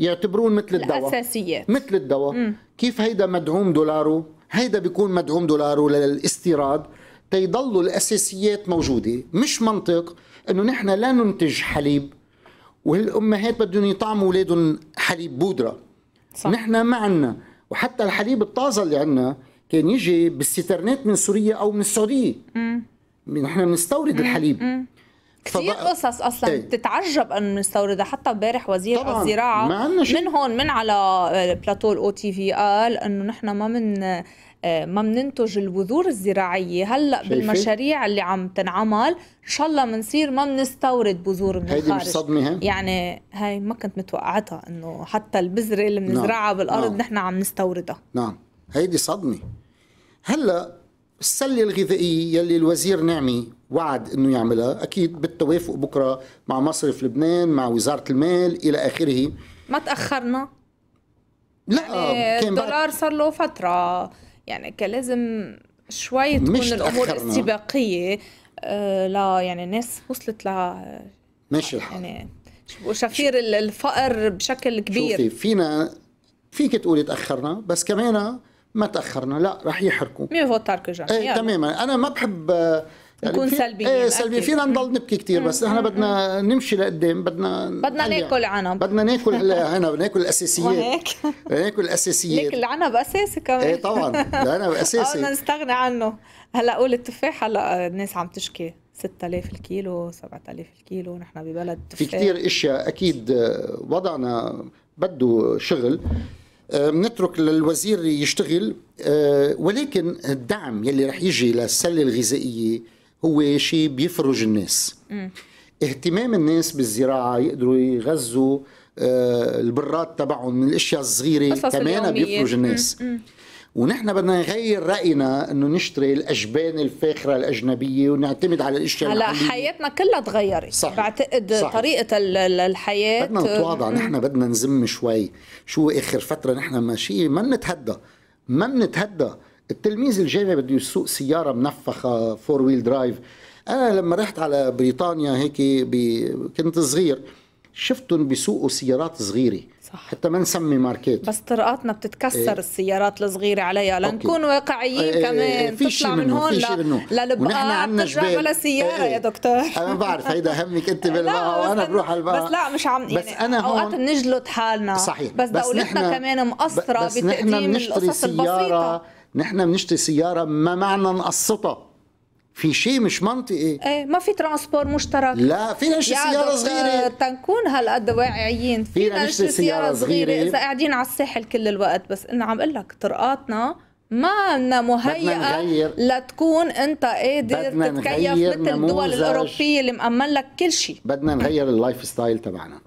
يعتبرون مثل الدواء الاساسيات مثل الدواء كيف هيدا مدعوم دولاره هيدا بيكون مدعوم ولا للاستيراد تيضلوا الاساسيات موجوده مش منطق انه نحن لا ننتج حليب والامهات بدهم يطعموا اولادهم حليب بودره صح. نحن ما عندنا وحتى الحليب الطازه اللي عندنا كان يجي بالسترنات من سوريا او من السعوديه نحن بنستورد الحليب مم. كثير قصص اصلا ايه. بتتعجب ان نستوردها حتى امبارح وزير طبعاً. الزراعه ما من هون من على آه، بلاتو الاو تي في قال انه نحن ما من آه، ما بننتج البذور الزراعية هلا بالمشاريع اللي عم تنعمل ان شاء الله بنصير ما بنستورد بذور من الخارج هيدي مش صدمة يعني هاي ما كنت متوقعتها انه حتى البذرة اللي بنزرعها نعم. بالارض نعم. نحن عم نستوردها نعم هيدي صدمة هلا السله الغذائيه يلي الوزير نعمي وعد انه يعملها اكيد بالتوافق بكره مع مصرف لبنان مع وزاره المال الى اخره ما تاخرنا لا يعني كان الدولار صار له فتره يعني كان لازم شوي تكون الامور تأخرنا. استباقيه آه لا يعني الناس وصلت ل ماشي الحال يعني وشفير الفقر بشكل كبير شوفي فينا فيك تقولي تاخرنا بس كمان ما تاخرنا لا راح يحركوا مي فو تارك جامي تماما انا ما بحب يعني نكون سلبيين ايه سلبيين فينا نضل نبكي كثير بس احنا بدنا نمشي لقدام بدنا بدنا ناكل عنب بدنا ناكل عنب ناكل الاساسيات ناكل الاساسيات ليك العنب اساسي كمان ايه طبعا العنب اساسي بدنا نستغني عنه هلا قول التفاح هلا الناس عم تشكي 6000 الكيلو 7000 الكيلو نحن ببلد تفاح في كثير اشياء اكيد آه، وضعنا بده شغل آه، نترك للوزير يشتغل آه، ولكن الدعم يلي رح يجي للسله الغذائيه هو شيء بيفرج الناس م. اهتمام الناس بالزراعه يقدروا يغذوا آه، البرات تبعهم من الاشياء الصغيره كمان بيفرج الناس م. م. ونحن بدنا نغير راينا انه نشتري الاجبان الفاخره الاجنبيه ونعتمد على الاشياء هلا حياتنا كلها تغيرت صح. بعتقد صح. طريقه الحياه بدنا نتواضع نحن بدنا نزم شوي شو اخر فتره نحن ماشيين ما بنتهدى ما بنتهدى التلميذ الجامعي بده يسوق سياره منفخه فور ويل درايف انا لما رحت على بريطانيا هيك ب... كنت صغير شفتهم بيسوقوا سيارات صغيره صح. حتى ما نسمي ماركات بس طرقاتنا بتتكسر إيه. السيارات الصغيره عليها لنكون واقعيين إيه. إيه، كمان إيه، في تطلع من هون للبقاع بترجع ولا سياره إيه. يا دكتور انا بعرف هيدا همك انت بالبقى وانا بروح على بس لا مش عم يعني بس انا هون اوقات بنجلد حالنا صحيح بس, بس دولتنا كمان مقصره بتقديم القصص البسيطه نحن بنشتري سياره ما معنى نقصتها في شيء مش منطقي ايه ما في ترانسبور مشترك لا فينا نشتري سياره صغيره تنكون هالقد واعيين فينا نشتري سياره صغيره اذا قاعدين على الساحل كل الوقت بس انا عم اقول لك طرقاتنا ما لنا مهيئه لتكون انت قادر تتكيف مثل الدول الاوروبيه اللي مأمن لك كل شيء بدنا نغير اللايف ستايل تبعنا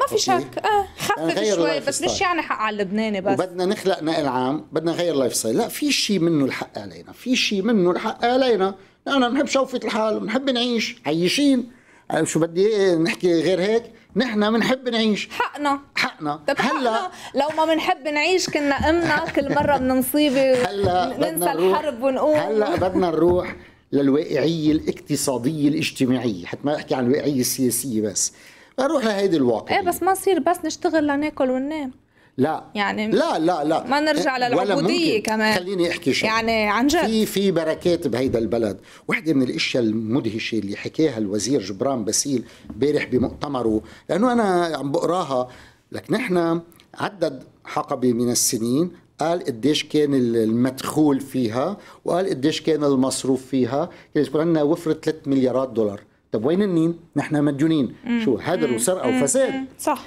ما في شك اه خفف شوي بس مش يعني حق على اللبناني بس وبدنا نخلق نقل عام بدنا نغير اللايف ستايل لا في شيء منه الحق علينا في شيء منه الحق علينا انا بنحب شوفة الحال بنحب نعيش عيشين أه، شو بدي إيه نحكي غير هيك نحن بنحب نعيش حقنا حقنا طيب هلا لو ما بنحب نعيش كنا امنا كل مره من مصيبه نروح الحرب ونقول هلا بدنا نروح للواقعيه الاقتصاديه الاجتماعيه حتى ما احكي عن الواقعيه السياسيه بس اروح لهيدي الواقعيه ايه بس ما نصير بس نشتغل لناكل وننام لا يعني لا لا لا ما نرجع للعبوديه كمان خليني احكي شيء يعني عن جد في في بركات بهيدا البلد، وحده من الاشياء المدهشه اللي حكاها الوزير جبران باسيل امبارح بمؤتمره، لانه انا عم بقراها لك نحن عدد حقبه من السنين قال قديش كان المدخول فيها وقال قديش كان المصروف فيها كان يكون عندنا وفره 3 مليارات دولار طب وين النين نحن مديونين شو هدر وسرقه وفساد صح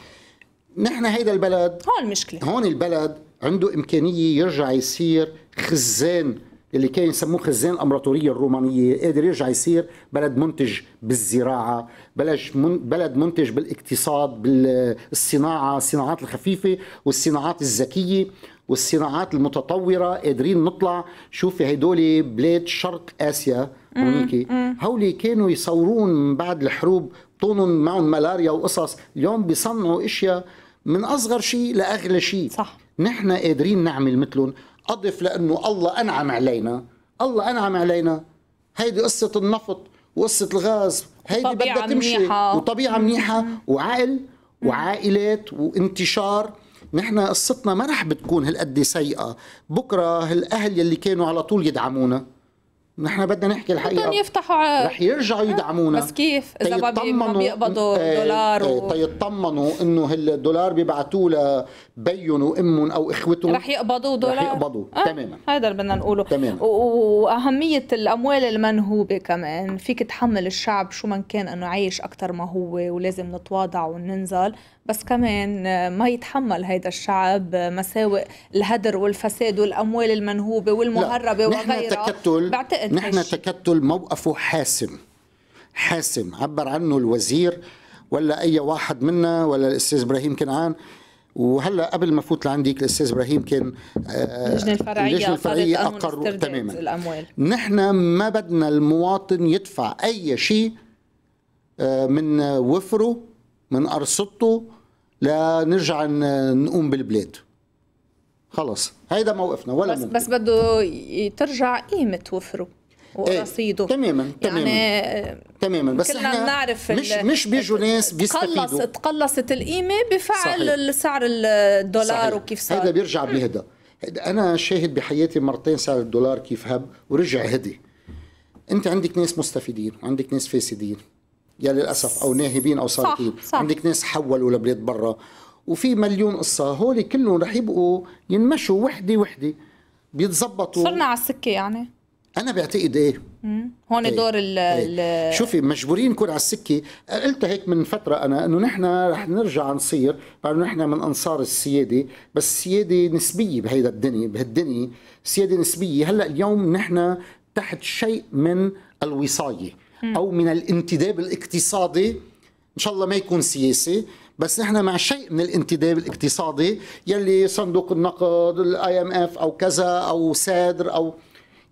نحن هيدا البلد هون المشكله هون البلد عنده امكانيه يرجع يصير خزان اللي كان يسموه خزان الامبراطوريه الرومانيه قادر يرجع يصير بلد منتج بالزراعه بلش من بلد منتج بالاقتصاد بالصناعه الصناعات الخفيفه والصناعات الذكيه والصناعات المتطوره قادرين نطلع شوفي هدول بلاد شرق اسيا هونيك هولي كانوا يصورون من بعد الحروب طونهم معهم ملاريا وقصص اليوم بيصنعوا اشياء من اصغر شيء لاغلى شيء صح نحن قادرين نعمل مثلهم اضف لانه الله انعم علينا الله انعم علينا هيدي قصه النفط وقصه الغاز هيدي بدها تمشي منيحة. وطبيعه منيحه وعقل وعائلات وانتشار نحن قصتنا ما رح بتكون هالقد سيئه بكره هالاهل يلي كانوا على طول يدعمونا نحن بدنا نحكي الحقيقه بدهم يفتحوا رح يرجعوا يدعمونا بس كيف اذا ما بيقبضوا إيه، دولار إيه، و... تيطمنوا انه الدولار بيبعتوه بينوا امهم او اخوتهم رح يقبضوا دولار رح يقبضوا آه. تماما هذا اللي بدنا نقوله تماما واهميه الاموال المنهوبه كمان فيك تحمل الشعب شو ما كان انه عايش اكثر ما هو ولازم نتواضع وننزل بس كمان آه، ما يتحمل هيدا الشعب آه، مساوئ الهدر والفساد والاموال المنهوبه والمهربه وغيرها نحن تكتل بعتقد نحن تكتل موقفه حاسم حاسم عبر عنه الوزير ولا اي واحد منا ولا الاستاذ ابراهيم كنعان وهلا قبل ما فوت لعندك الاستاذ ابراهيم كان آه، اللجنه الفرعيه اللجنه الفرعيه اقروا تماما الاموال نحن ما بدنا المواطن يدفع اي شيء آه، من وفره من ارصدته لنرجع نقوم بالبلاد خلص هيدا موقفنا ولا بس ممكن. بس بده ترجع قيمه وفره ورصيده ايه. تماما تماما يعني تماما بس كلنا احنا نعرف مش مش بيجوا ناس بيستفيدوا تقلص تقلصت القيمه بفعل سعر الدولار صحيح. وكيف صار هذا بيرجع بهدا انا شاهد بحياتي مرتين سعر الدولار كيف هب ورجع هدي انت عندك ناس مستفيدين وعندك ناس فاسدين يا للاسف او ناهبين او سارقين عندك ناس حولوا لبلاد برا وفي مليون قصه هول كلهم رح يبقوا ينمشوا وحده وحده بيتظبطوا صرنا على السكه يعني انا بعتقد ايه هون إيه. دور ال إيه. شوفي مجبورين نكون على السكه قلت هيك من فتره انا انه نحن رح نرجع نصير لانه نحن من انصار السياده بس السياده نسبيه بهيدا الدنيا بهالدنيا سياده نسبيه هلا اليوم نحن تحت شيء من الوصايه او من الانتداب الاقتصادي ان شاء الله ما يكون سياسي بس نحن مع شيء من الانتداب الاقتصادي يلي صندوق النقد الاي ام اف او كذا او سادر او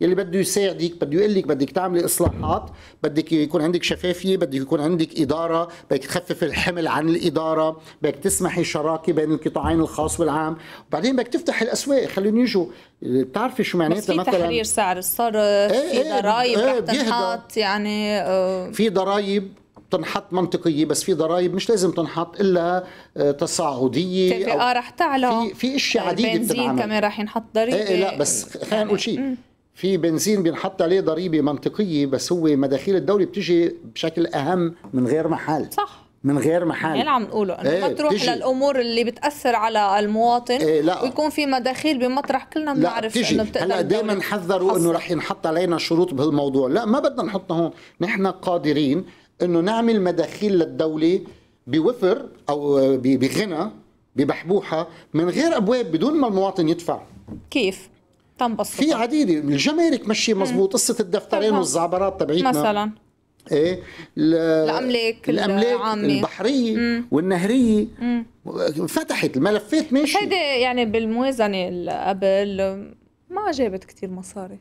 يلي بده يساعدك بده يقول لك بدك تعملي اصلاحات بدك يكون عندك شفافيه بدك يكون عندك اداره بدك تخفف الحمل عن الاداره بدك تسمحي شراكه بين القطاعين الخاص والعام وبعدين بدك تفتح الاسواق خليهم يجوا بتعرفي شو معناتها مثلا في تحرير سعر الصرف ايه في إيه، ضرائب ايه رح تنحط يعني اه في ضرائب تنحط منطقيه بس في ضرائب مش لازم تنحط الا آه، تصاعديه تي اه رح تعلى في في اشياء آه، عديده بتنعمل كمان رح ينحط ضريبه ايه, إيه، لا بس خلينا نقول شيء في بنزين بينحط عليه ضريبه منطقيه بس هو مداخيل الدوله بتجي بشكل اهم من غير محل صح من غير محل اللي يعني عم نقوله انه ايه ما تروح بتجي. للامور اللي بتاثر على المواطن ايه لا. ويكون في مداخيل بمطرح كلنا بنعرف انه بتقدر هلا دائما حذروا انه رح ينحط علينا شروط بهالموضوع لا ما بدنا نحطها هون نحن قادرين انه نعمل مداخيل للدوله بوفر او بغنى ببحبوحه من غير ابواب بدون ما المواطن يدفع كيف تنبسط في عديده الجمارك ماشيه مزبوط قصه الدفترين والزعبرات تبعيتنا مثلا ايه الاملاك الاملاك البحريه مم. والنهريه مم. فتحت الملفات ماشي هيدي يعني بالموازنه اللي قبل ما جابت كثير مصاري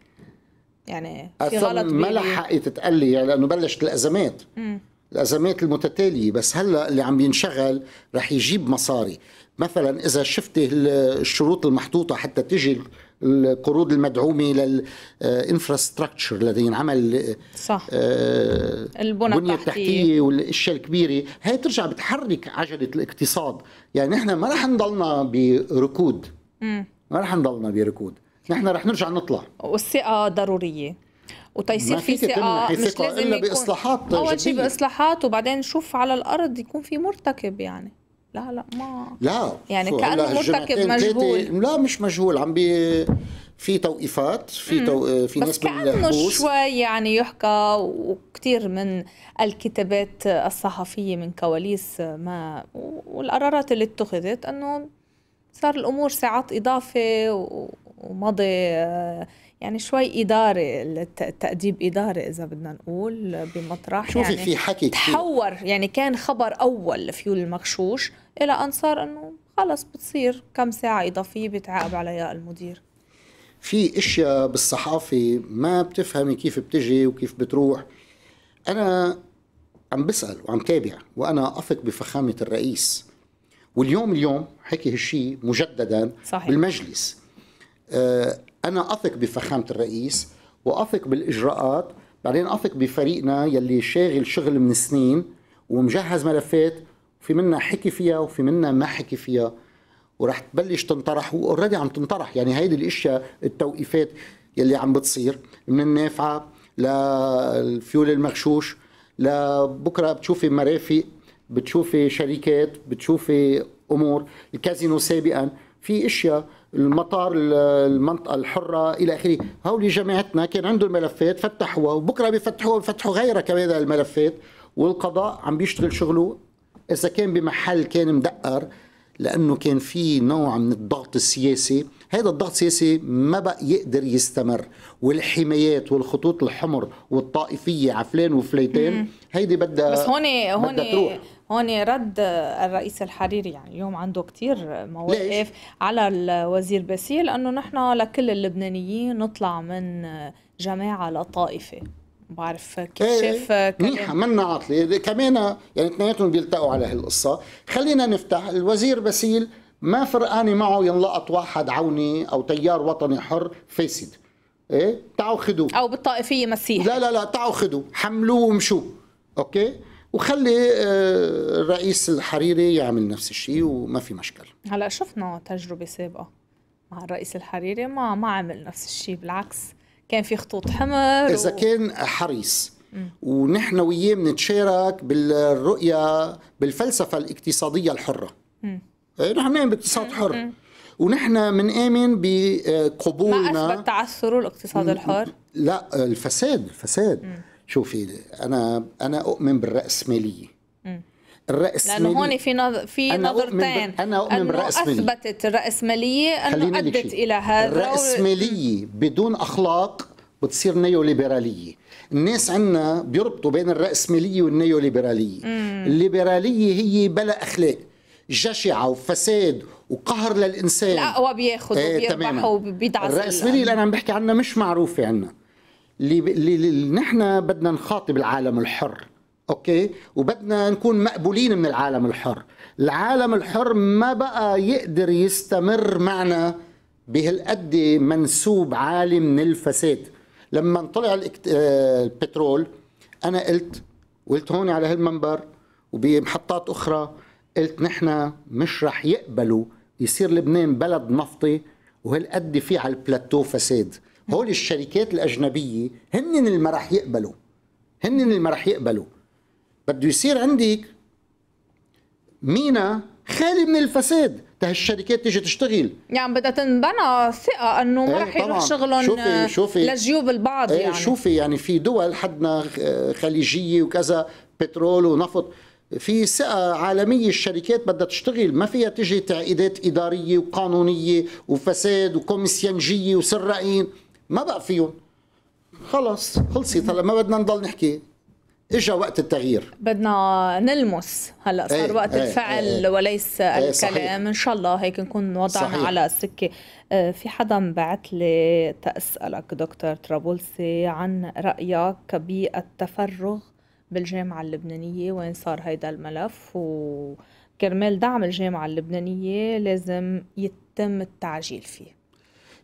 يعني في غلط ما لحقت تقلي يعني لانه بلشت الازمات مم. الازمات المتتاليه بس هلا اللي عم ينشغل رح يجيب مصاري مثلا اذا شفتي الشروط المحطوطه حتى تجي القروض المدعومه للانفراستراكشر الذي ينعمل صح آه، البنى التحتيه, التحتية والاشياء الكبيره هي ترجع بتحرك عجله الاقتصاد يعني نحن ما رح نضلنا بركود ما رح نضلنا بركود نحن رح نرجع نطلع والثقه ضروريه وتيصير في ثقه مش لازم الا باصلاحات اول شيء باصلاحات وبعدين نشوف على الارض يكون في مرتكب يعني لا لا ما لا يعني كانه مرتكب مجهول لا مش مجهول عم بي في توقيفات في تو... في ناس كانه شوي يعني يحكى وكثير من الكتابات الصحفيه من كواليس ما والقرارات اللي اتخذت انه صار الامور ساعات اضافه ومضي يعني شوي اداري التاديب اداري اذا بدنا نقول بمطرح شوفي يعني في حكي تحور يعني كان خبر اول لفيول المغشوش الى ان صار انه خلص بتصير كم ساعه اضافيه بتعاقب عليها المدير في اشياء بالصحافه ما بتفهمي كيف بتجي وكيف بتروح انا عم بسال وعم تابع وانا اثق بفخامه الرئيس واليوم اليوم حكي هالشيء مجددا صحيح. بالمجلس آه، انا اثق بفخامه الرئيس واثق بالاجراءات بعدين اثق بفريقنا يلي شاغل شغل من سنين ومجهز ملفات في منا حكي فيها وفي منا ما حكي فيها ورح تبلش تنطرح واوريدي عم تنطرح يعني هيدي الاشياء التوقيفات يلي عم بتصير من النافعه للفيول المغشوش لبكره بتشوفي مرافق بتشوفي شركات بتشوفي امور الكازينو سابقا في اشياء المطار المنطقه الحره الى اخره هؤلاء جماعتنا كان عندهم ملفات فتحوها وبكره بيفتحوها بيفتحوا غيرها كمان الملفات والقضاء عم بيشتغل شغله اذا كان بمحل كان مدقر لانه كان في نوع من الضغط السياسي هذا الضغط السياسي ما بقى يقدر يستمر والحمايات والخطوط الحمر والطائفيه عفلان وفليتين هيدي بدها بس هون هون هون رد الرئيس الحريري يعني اليوم عنده كثير مواقف على الوزير باسيل انه نحن لكل اللبنانيين نطلع من جماعه لطائفه بعرف كيف إيه، إيه. منيحه منا عاطله كمان يعني اثنيناتهم بيلتقوا على هالقصه خلينا نفتح الوزير باسيل ما فرقانه معه ينلقط واحد عوني او تيار وطني حر فاسد ايه تعوا خدوه او بالطائفيه مسيح لا لا لا تعوا خدوه حملوه ومشوه اوكي وخلي آه، الرئيس الحريري يعمل نفس الشيء وما في مشكل هلا شفنا تجربه سابقه مع الرئيس الحريري ما ما عمل نفس الشيء بالعكس كان في خطوط حمر اذا و... كان حريص ونحن وياه بنتشارك بالرؤيه بالفلسفه الاقتصاديه الحره م. إيه، نحن نؤمن باقتصاد حر ونحن بنآمن بقبولنا ما اثبت تعثره الاقتصاد الحر؟ لا الفساد الفساد مم. شوفي انا انا اؤمن بالراسماليه الرأسمالية لأنه هون في نظر في نظرتين أنا أؤمن بالرأسمالية اثبتت الرأسمالية أنه أدت إلى هذا الرأسمالية بدون أخلاق بتصير نيوليبرالية الناس عندنا بيربطوا بين الرأسمالية والنيوليبرالية الليبرالية هي بلا أخلاق جشعة وفساد وقهر للإنسان الأقوى بياخذ إيه، وبيربح وبيدعس الرأسمالية اللي أنا عم بحكي عنها مش معروفة عندنا اللي نحن بدنا نخاطب العالم الحر اوكي وبدنا نكون مقبولين من العالم الحر العالم الحر ما بقى يقدر يستمر معنا بهالقد منسوب عالي من الفساد لما طلع آه، البترول انا قلت وقلت هون على هالمنبر وبمحطات اخرى قلت نحن مش رح يقبلوا يصير لبنان بلد نفطي وهالقد في على البلاتو فساد هول الشركات الاجنبيه هن اللي ما راح يقبلوا هن اللي ما راح يقبلوا بده يصير عندك مينا خالي من الفساد ته الشركات تيجي تشتغل يعني بدها تنبنى ثقه انه ما إيه، رح يروح شغلهم شوفي شوفي لجيوب البعض إيه، يعني شوفي يعني في دول حدنا خليجيه وكذا بترول ونفط في ثقة عالمية الشركات بدها تشتغل ما فيها تجي تعقيدات إدارية وقانونية وفساد وكوميسيانجية وسرقين ما بقى فيهم خلص خلصت هلا ما بدنا نضل نحكي اجى وقت التغيير بدنا نلمس هلا صار ايه وقت ايه الفعل ايه, إيه. وليس ايه الكلام صحيح ان شاء الله هيك نكون وضعنا صحيح على السكه آه، في حدا بعت لي تاسالك دكتور طرابلسي عن رايك بالتفرغ بالجامعه اللبنانيه وين صار هيدا الملف وكرمال دعم الجامعه اللبنانيه لازم يتم التعجيل فيه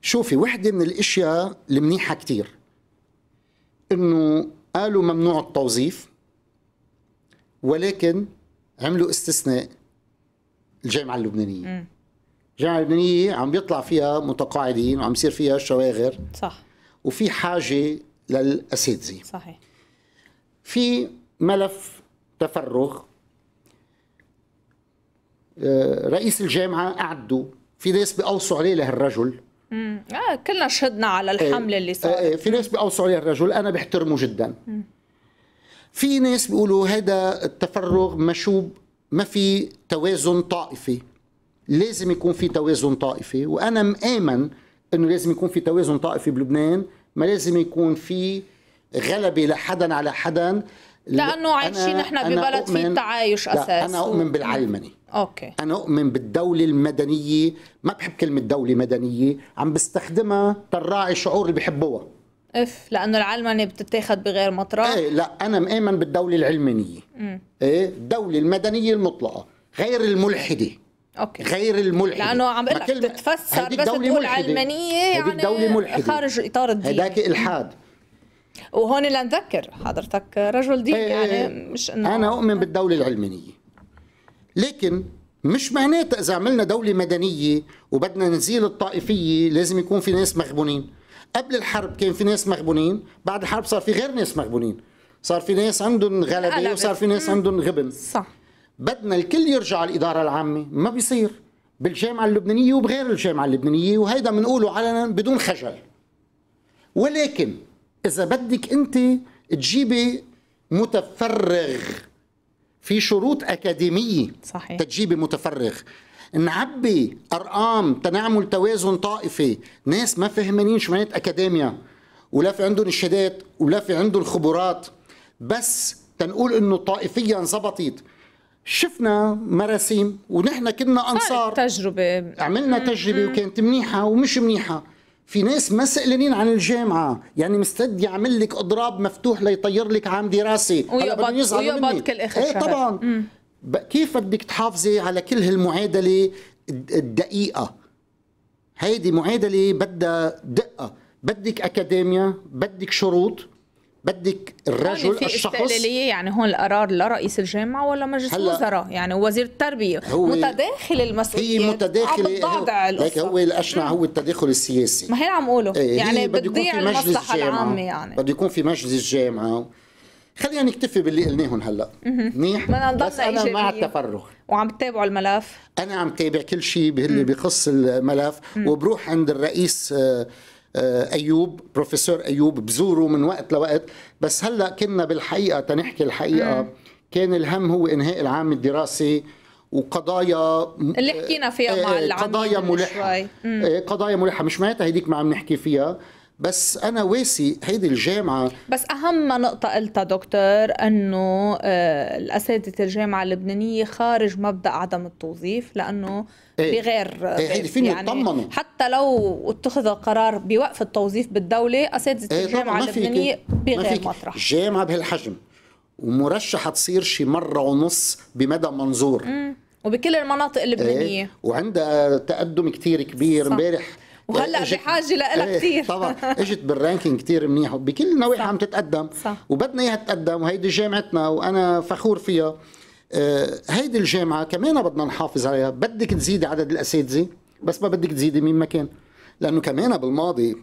شوفي وحده من الاشياء المنيحه كثير انه قالوا ممنوع التوظيف ولكن عملوا استثناء الجامعه اللبنانيه الجامعه اللبنانيه عم بيطلع فيها متقاعدين وعم يصير فيها شواغر صح وفي حاجه للاساتذه صحيح في ملف تفرغ آه، رئيس الجامعه اعدوا في ناس بيقوصوا عليه لهالرجل آه كلنا شهدنا على إيه، الحمله اللي إيه، صارت آه في ناس بيقوصوا عليها الرجل انا بحترمه جدا في ناس بيقولوا هذا التفرغ مشوب ما في توازن طائفي لازم يكون في توازن طائفي وانا مآمن انه لازم يكون في توازن طائفي بلبنان ما لازم يكون في غلبه لحدا على حدا لانه عايشين نحن ببلد فيه تعايش اساسي انا اؤمن بالعلمنه اوكي انا اؤمن بالدوله المدنيه ما بحب كلمه دوله مدنيه عم بستخدمها تراعي شعور اللي بحبوها اف لانه العلمنه بتتاخد بغير مطرح ايه لا انا مآمن بالدوله العلمانيه امم ايه الدوله المدنيه المطلقه غير الملحده اوكي غير الملحده لانه عم بقول لك بتتفسر بس تقول علمانيه يعني دولة ملحدة. خارج اطار الدين هداك الحاد وهون لنذكر حضرتك رجل دين ايه يعني إيه. مش انه انا اؤمن بالدوله العلمانيه لكن مش معناتها اذا عملنا دوله مدنيه وبدنا نزيل الطائفيه لازم يكون في ناس مغبونين قبل الحرب كان في ناس مغبونين بعد الحرب صار في غير ناس مغبونين صار في ناس عندهم غلبه وصار في ناس عندهم غبن صح بدنا الكل يرجع على الاداره العامه ما بيصير بالجامعه اللبنانيه وبغير الجامعه اللبنانيه وهيدا بنقوله علنا بدون خجل ولكن اذا بدك انت تجيبي متفرغ في شروط أكاديمية صحيح. تجيبي متفرغ نعبي أرقام تنعمل توازن طائفي ناس ما فهمانين شو معنات أكاديميا ولا في عندهم الشهادات ولا في عندهم الخبرات بس تنقول انه طائفيا زبطت شفنا مراسيم ونحن كنا انصار تجربه عملنا تجربه وكانت منيحه ومش منيحه في ناس ما سألانين عن الجامعة يعني مستعد يعمل لك اضراب مفتوح ليطير لك عام دراسي ويقبض ويقبض كل اخر ايه طبعا مم. كيف بدك تحافظي على كل هالمعادلة الدقيقة هيدي معادلة بدها دقة بدك أكاديميا بدك شروط بدك يعني الرجل في الشخص استقلالية يعني هون القرار لا رئيس الجامعة ولا مجلس الوزراء يعني وزير التربية هو متداخل المسؤولية هي متداخلة عم هو, هو الأشنع هو التداخل السياسي ما هي عم اقوله ايه يعني بتضيع المصلحة العامة يعني بده يكون في مجلس جامعة خلينا نكتفي باللي قلناهم هلا منيح بس انا مع التفرغ وعم تتابعوا الملف انا عم تابع كل شيء اللي بخص الملف وبروح عند الرئيس آه آه، ايوب بروفيسور ايوب بزوره من وقت لوقت بس هلا كنا بالحقيقه تنحكي الحقيقه كان الهم هو انهاء العام الدراسي وقضايا اللي حكينا فيها آه، مع العميد قضايا ملحه آه، قضايا ملحه مش معناتها هيديك ما عم نحكي فيها بس انا واسي هيدي الجامعه بس اهم نقطه قلتها دكتور انه آه، الاساتذه الجامعه اللبنانيه خارج مبدا عدم التوظيف لانه إيه بغير إيه هيدي إيه، يعني يطمنوا حتى لو اتخذ قرار بوقف التوظيف بالدوله اساتذه إيه الجامعه اللبنانيه بغير مطرح جامعه بهالحجم ومرشحه تصير شي مره ونص بمدى منظور مم. وبكل المناطق اللبنانيه إيه وعندها تقدم كتير كبير امبارح وهلا بحاجه لها إيه، كثير طبعا اجت بالرانكينج كثير منيح وبكل النواحي عم تتقدم صح. وبدنا اياها تتقدم وهيدي جامعتنا وانا فخور فيها آه، هيدي الجامعه كمان بدنا نحافظ عليها بدك تزيدي عدد الاساتذه بس ما بدك تزيدي مين ما كان لانه كمان بالماضي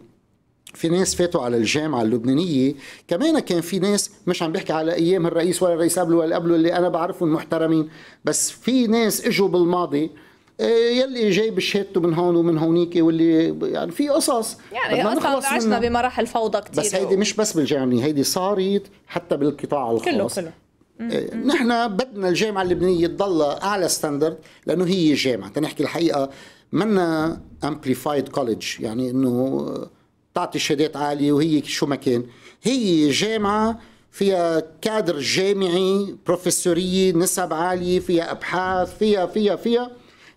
في ناس فاتوا على الجامعة اللبنانية كمان كان في ناس مش عم بحكي على أيام الرئيس ولا الرئيس قبله ولا قبله اللي أنا بعرفهم محترمين بس في ناس إجوا بالماضي إيه، يلي جايب شهادته من هون ومن هونيك واللي يعني في قصص يعني قصص عشنا بمراحل فوضى كثير بس هيدي مش بس بالجامعه هيدي صارت حتى بالقطاع الخاص كله كله إيه، نحن بدنا الجامعه اللبنانيه تضلها اعلى ستاندرد لانه هي جامعه تنحكي الحقيقه منا امبليفايد كولج يعني انه تعطي شهادات عاليه وهي شو ما كان هي جامعه فيها كادر جامعي بروفيسوريه نسب عاليه فيها ابحاث فيها فيها فيها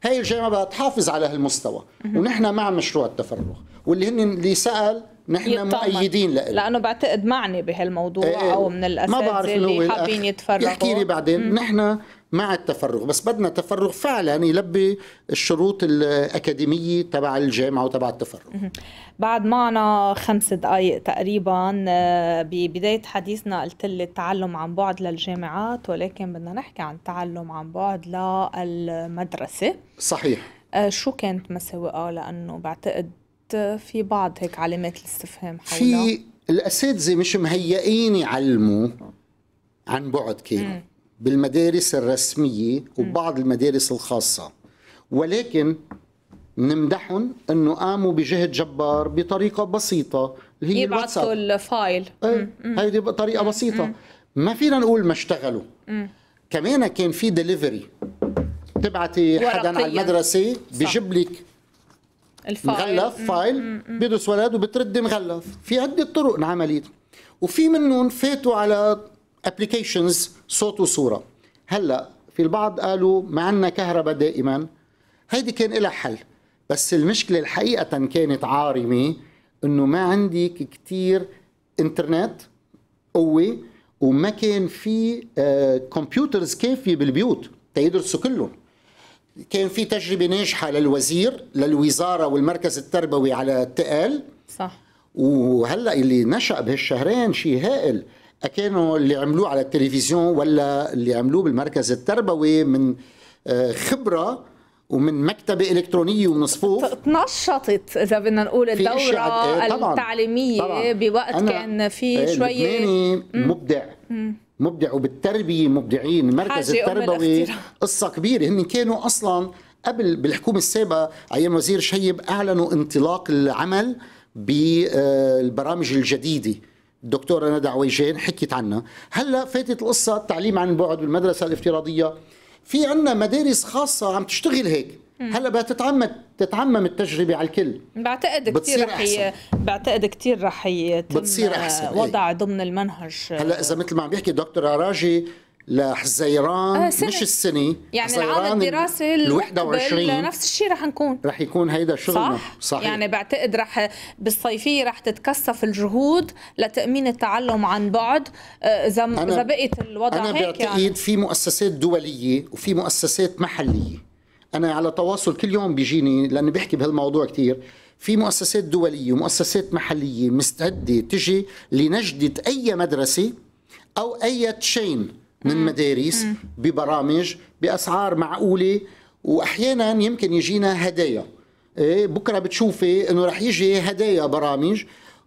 هاي الجامعه بدها تحافظ على هالمستوى ونحن مع مشروع التفرغ واللي هن اللي سال نحن مؤيدين لإله لانه بعتقد معني بهالموضوع إيه او من الاساتذه اللي حابين يتفرغوا يحكي لي بعدين نحن مع التفرغ بس بدنا تفرغ فعلا يلبي الشروط الأكاديمية تبع الجامعة وتبع التفرغ بعد معنا خمس دقائق تقريبا آه، ببداية حديثنا قلت لي التعلم عن بعد للجامعات ولكن بدنا نحكي عن التعلم عن بعد للمدرسة صحيح آه، شو كانت مساوئها لأنه بعتقد في بعض هيك علامات الاستفهام حولها في الأساتذة مش مهيئين يعلموا عن بعد كانوا بالمدارس الرسمية وبعض المدارس الخاصة ولكن نمدحهم انه قاموا بجهد جبار بطريقه بسيطه هي يبعثوا الفايل ايه هيدي طريقه بسيطه ما فينا نقول ما اشتغلوا كمان كان في دليفري تبعتي حدا على المدرسه بجيب لك الفايل. مغلف فايل بيدرس ولد وبتردي مغلف في عده طرق انعملت وفي منهم فاتوا على ابلكيشنز صوت وصوره هلا في البعض قالوا ما عندنا كهرباء دائما هيدي كان لها حل بس المشكله الحقيقه كانت عارمه انه ما عندك كثير انترنت قوي وما كان في كمبيوترز آه، كافيه بالبيوت تيدرسوا كلهم كان في تجربه ناجحه للوزير للوزاره والمركز التربوي على التقال صح وهلا اللي نشا بهالشهرين شيء هائل كانوا اللي عملوه على التلفزيون ولا اللي عملوه بالمركز التربوي من آه، خبره ومن مكتبة إلكترونية ومن صفوف تنشطت إذا بدنا نقول الدورة إيه؟ التعليمية بوقت كان في إيه، شوية مبدع مم. مبدع وبالتربية مبدعين المركز التربوي قصة كبيرة هن كانوا أصلا قبل بالحكومة السابقة أيام وزير شيب أعلنوا انطلاق العمل بالبرامج آه، الجديدة الدكتوره ندى عويجين حكيت عنها هلا فاتت القصه التعليم عن بعد بالمدرسه الافتراضيه في عنا مدارس خاصه عم تشتغل هيك هلا بقى تتعمد تتعمم التجربه على الكل بعتقد كثير رح ي... بعتقد كثير رح يتم بتصير احسن آه، وضع إيه. ضمن المنهج هلا اذا مثل ما عم بيحكي الدكتور عراجي لحزيران آه سنة. مش السنه يعني العام الدراسي ال 21 نفس الشيء رح نكون رح يكون هيدا شغلنا صح؟ صحيح يعني بعتقد رح بالصيفيه رح تتكثف الجهود لتامين التعلم عن بعد آه، اذا اذا بقيت الوضع أنا هيك انا يعني. بعتقد يعني. في مؤسسات دوليه وفي مؤسسات محليه انا على تواصل كل يوم بيجيني لاني بحكي بهالموضوع كثير في مؤسسات دوليه ومؤسسات محليه مستعده تجي لنجده اي مدرسه او اي تشين من مدارس ببرامج باسعار معقوله واحيانا يمكن يجينا هدايا إيه، بكره بتشوفي انه رح يجي هدايا برامج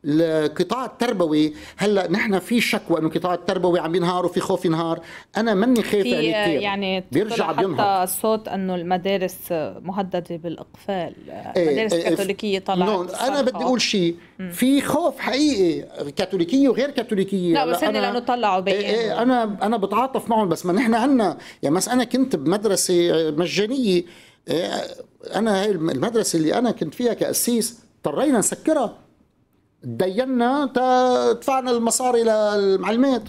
القطاع التربوي هلا نحن في شكوى انه القطاع التربوي عم ينهار وفي خوف ينهار انا مني خايف عليه كثير يعني بيرجع حتى بينهار صوت انه المدارس مهدده بالاقفال إيه، المدارس ايه, إيه، الكاثوليكيه إيه، طلعت انا بدي اقول شيء في خوف حقيقي كاثوليكيه وغير كاثوليكيه لا بس هن لانه طلعوا بي ايه ايه انا انا بتعاطف معهم بس ما نحن عندنا يعني بس انا كنت بمدرسه آه، مجانيه آه، انا هاي المدرسه اللي انا كنت فيها كاسيس اضطرينا نسكرها تدينا دفعنا المصاري للمعلمات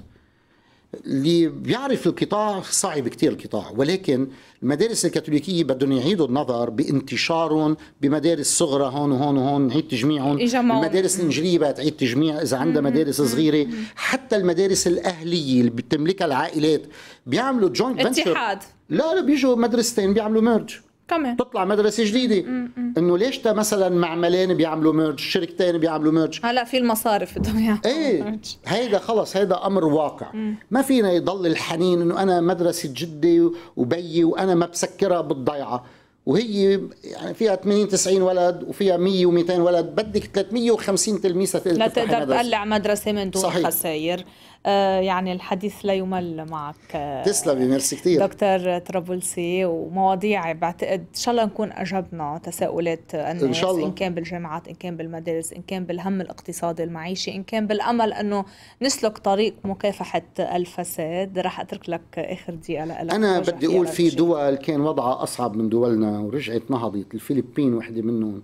اللي بيعرف القطاع صعب كثير القطاع ولكن المدارس الكاثوليكيه بدهم يعيدوا النظر بانتشارهم بمدارس صغرى هون وهون وهون نعيد تجميعهم المدارس الانجيليه بقى تعيد تجميع اذا عندها مدارس صغيره حتى المدارس الاهليه اللي بتملكها العائلات بيعملوا جوينت اتحاد لا لا بيجوا مدرستين بيعملوا ميرج كمان تطلع مدرسه جديده انه ليش تا مثلا معملين بيعملوا ميرج شركتين بيعملوا ميرج هلا في المصارف بدهم يعملوا ايه هيدا خلص هيدا امر واقع مم. ما فينا يضل الحنين انه انا مدرسه جدي وبيي وانا ما بسكرها بالضيعه وهي يعني فيها 80 90 ولد وفيها 100 و200 ولد بدك 350 تلميذ لتقدر تقلع مدرسه من دون صحيح. خسائر آه، يعني الحديث لا يمل معك آه، تسلمي ميرسي كثير دكتور طرابلسي ومواضيع بعتقد ان شاء الله نكون اجبنا تساؤلات الناس ان شاء الله ان كان بالجامعات ان كان بالمدارس ان كان بالهم الاقتصادي المعيشي ان كان بالامل انه نسلك طريق مكافحه الفساد رح اترك لك اخر دقيقه لألك انا بدي اقول في دول كان وضعها اصعب من دولنا ورجعت نهضت الفلبين وحده منهم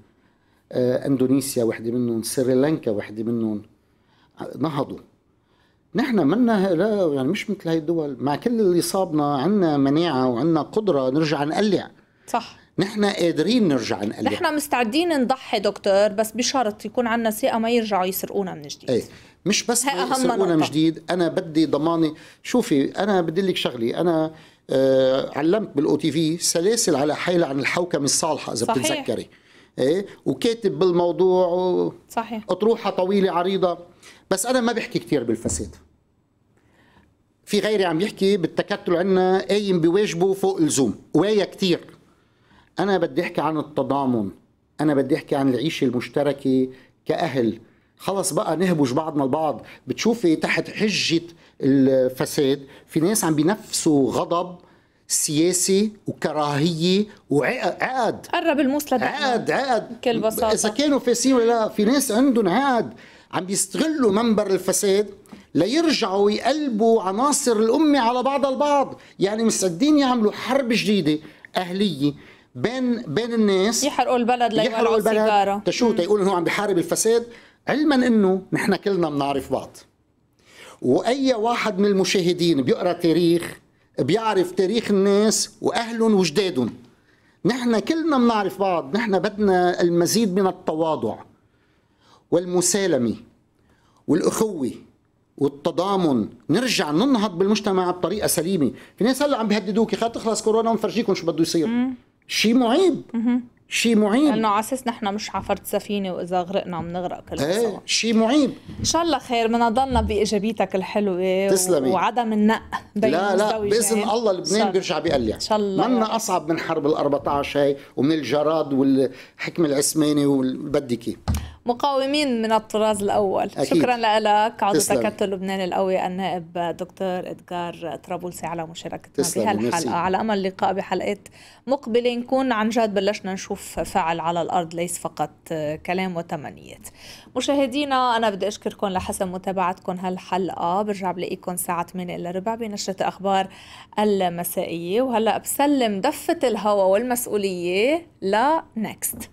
آه، اندونيسيا وحده منهم سريلانكا وحده منهم نهضوا نحن منا لا يعني مش مثل هاي الدول مع كل اللي صابنا عندنا مناعه وعندنا قدره نرجع نقلع صح نحن قادرين نرجع نقلع نحن مستعدين نضحي دكتور بس بشرط يكون عندنا ثقه ما يرجعوا يسرقونا من جديد ايه مش بس يسرقونا من جديد انا بدي ضمانه شوفي انا بدي لك شغلي انا آه علمت بالاو تي في سلاسل على حيله عن الحوكمه الصالحه اذا صحيح. بتتذكري ايه وكاتب بالموضوع و... صحيح اطروحه طويله عريضه بس انا ما بحكي كثير بالفساد في غيري عم يحكي بالتكتل عندنا قايم بواجبه فوق اللزوم ويا كثير انا بدي احكي عن التضامن انا بدي احكي عن العيشه المشتركه كاهل خلص بقى نهبج بعضنا البعض بتشوفي تحت حجه الفساد في ناس عم بينفسوا غضب سياسي وكراهيه وعقد قرب الموس عقد عقد بكل بساطه اذا كانوا فاسين ولا لا في ناس عندهم عقد عم بيستغلوا منبر الفساد ليرجعوا يقلبوا عناصر الأمة على بعضها البعض يعني مستعدين يعملوا حرب جديدة أهلية بين بين الناس يحرقوا البلد ليحرقوا البلد تشو تيقول انه عم بيحارب الفساد علما انه نحن كلنا بنعرف بعض واي واحد من المشاهدين بيقرا تاريخ بيعرف تاريخ الناس واهلهم وجدادهم نحن كلنا بنعرف بعض نحن بدنا المزيد من التواضع والمسالمة والأخوة والتضامن نرجع ننهض بالمجتمع بطريقه سليمه في ناس هلا عم بيهددوك خلينا تخلص كورونا ونفرجيكم شو بده يصير شيء معيب شيء معيب انه على اساس نحن مش عفرت سفينه واذا غرقنا عم نغرق كل ايه شيء معيب ان شاء الله خير بدنا نضلنا بايجابيتك الحلوه تسلمي وعدم النق بين لا لا باذن الله لبنان بيرجع بيقلع ان شاء الله منا اصعب من حرب ال 14 هي ومن الجراد والحكم العثماني والبدكي مقاومين من الطراز الأول أكيد. شكرا لك عضو تكتل لبنان القوي النائب دكتور إدغار طرابلسي على مشاركتنا في هالحلقه على أمل لقاء بحلقات مقبلة نكون عن جد بلشنا نشوف فعل على الأرض ليس فقط كلام وتمنيات مشاهدينا أنا بدي أشكركم لحسن متابعتكم هالحلقة برجع بلاقيكم الساعة 8 إلا ربع بنشرة أخبار المسائية وهلأ بسلم دفة الهواء والمسؤولية لنكست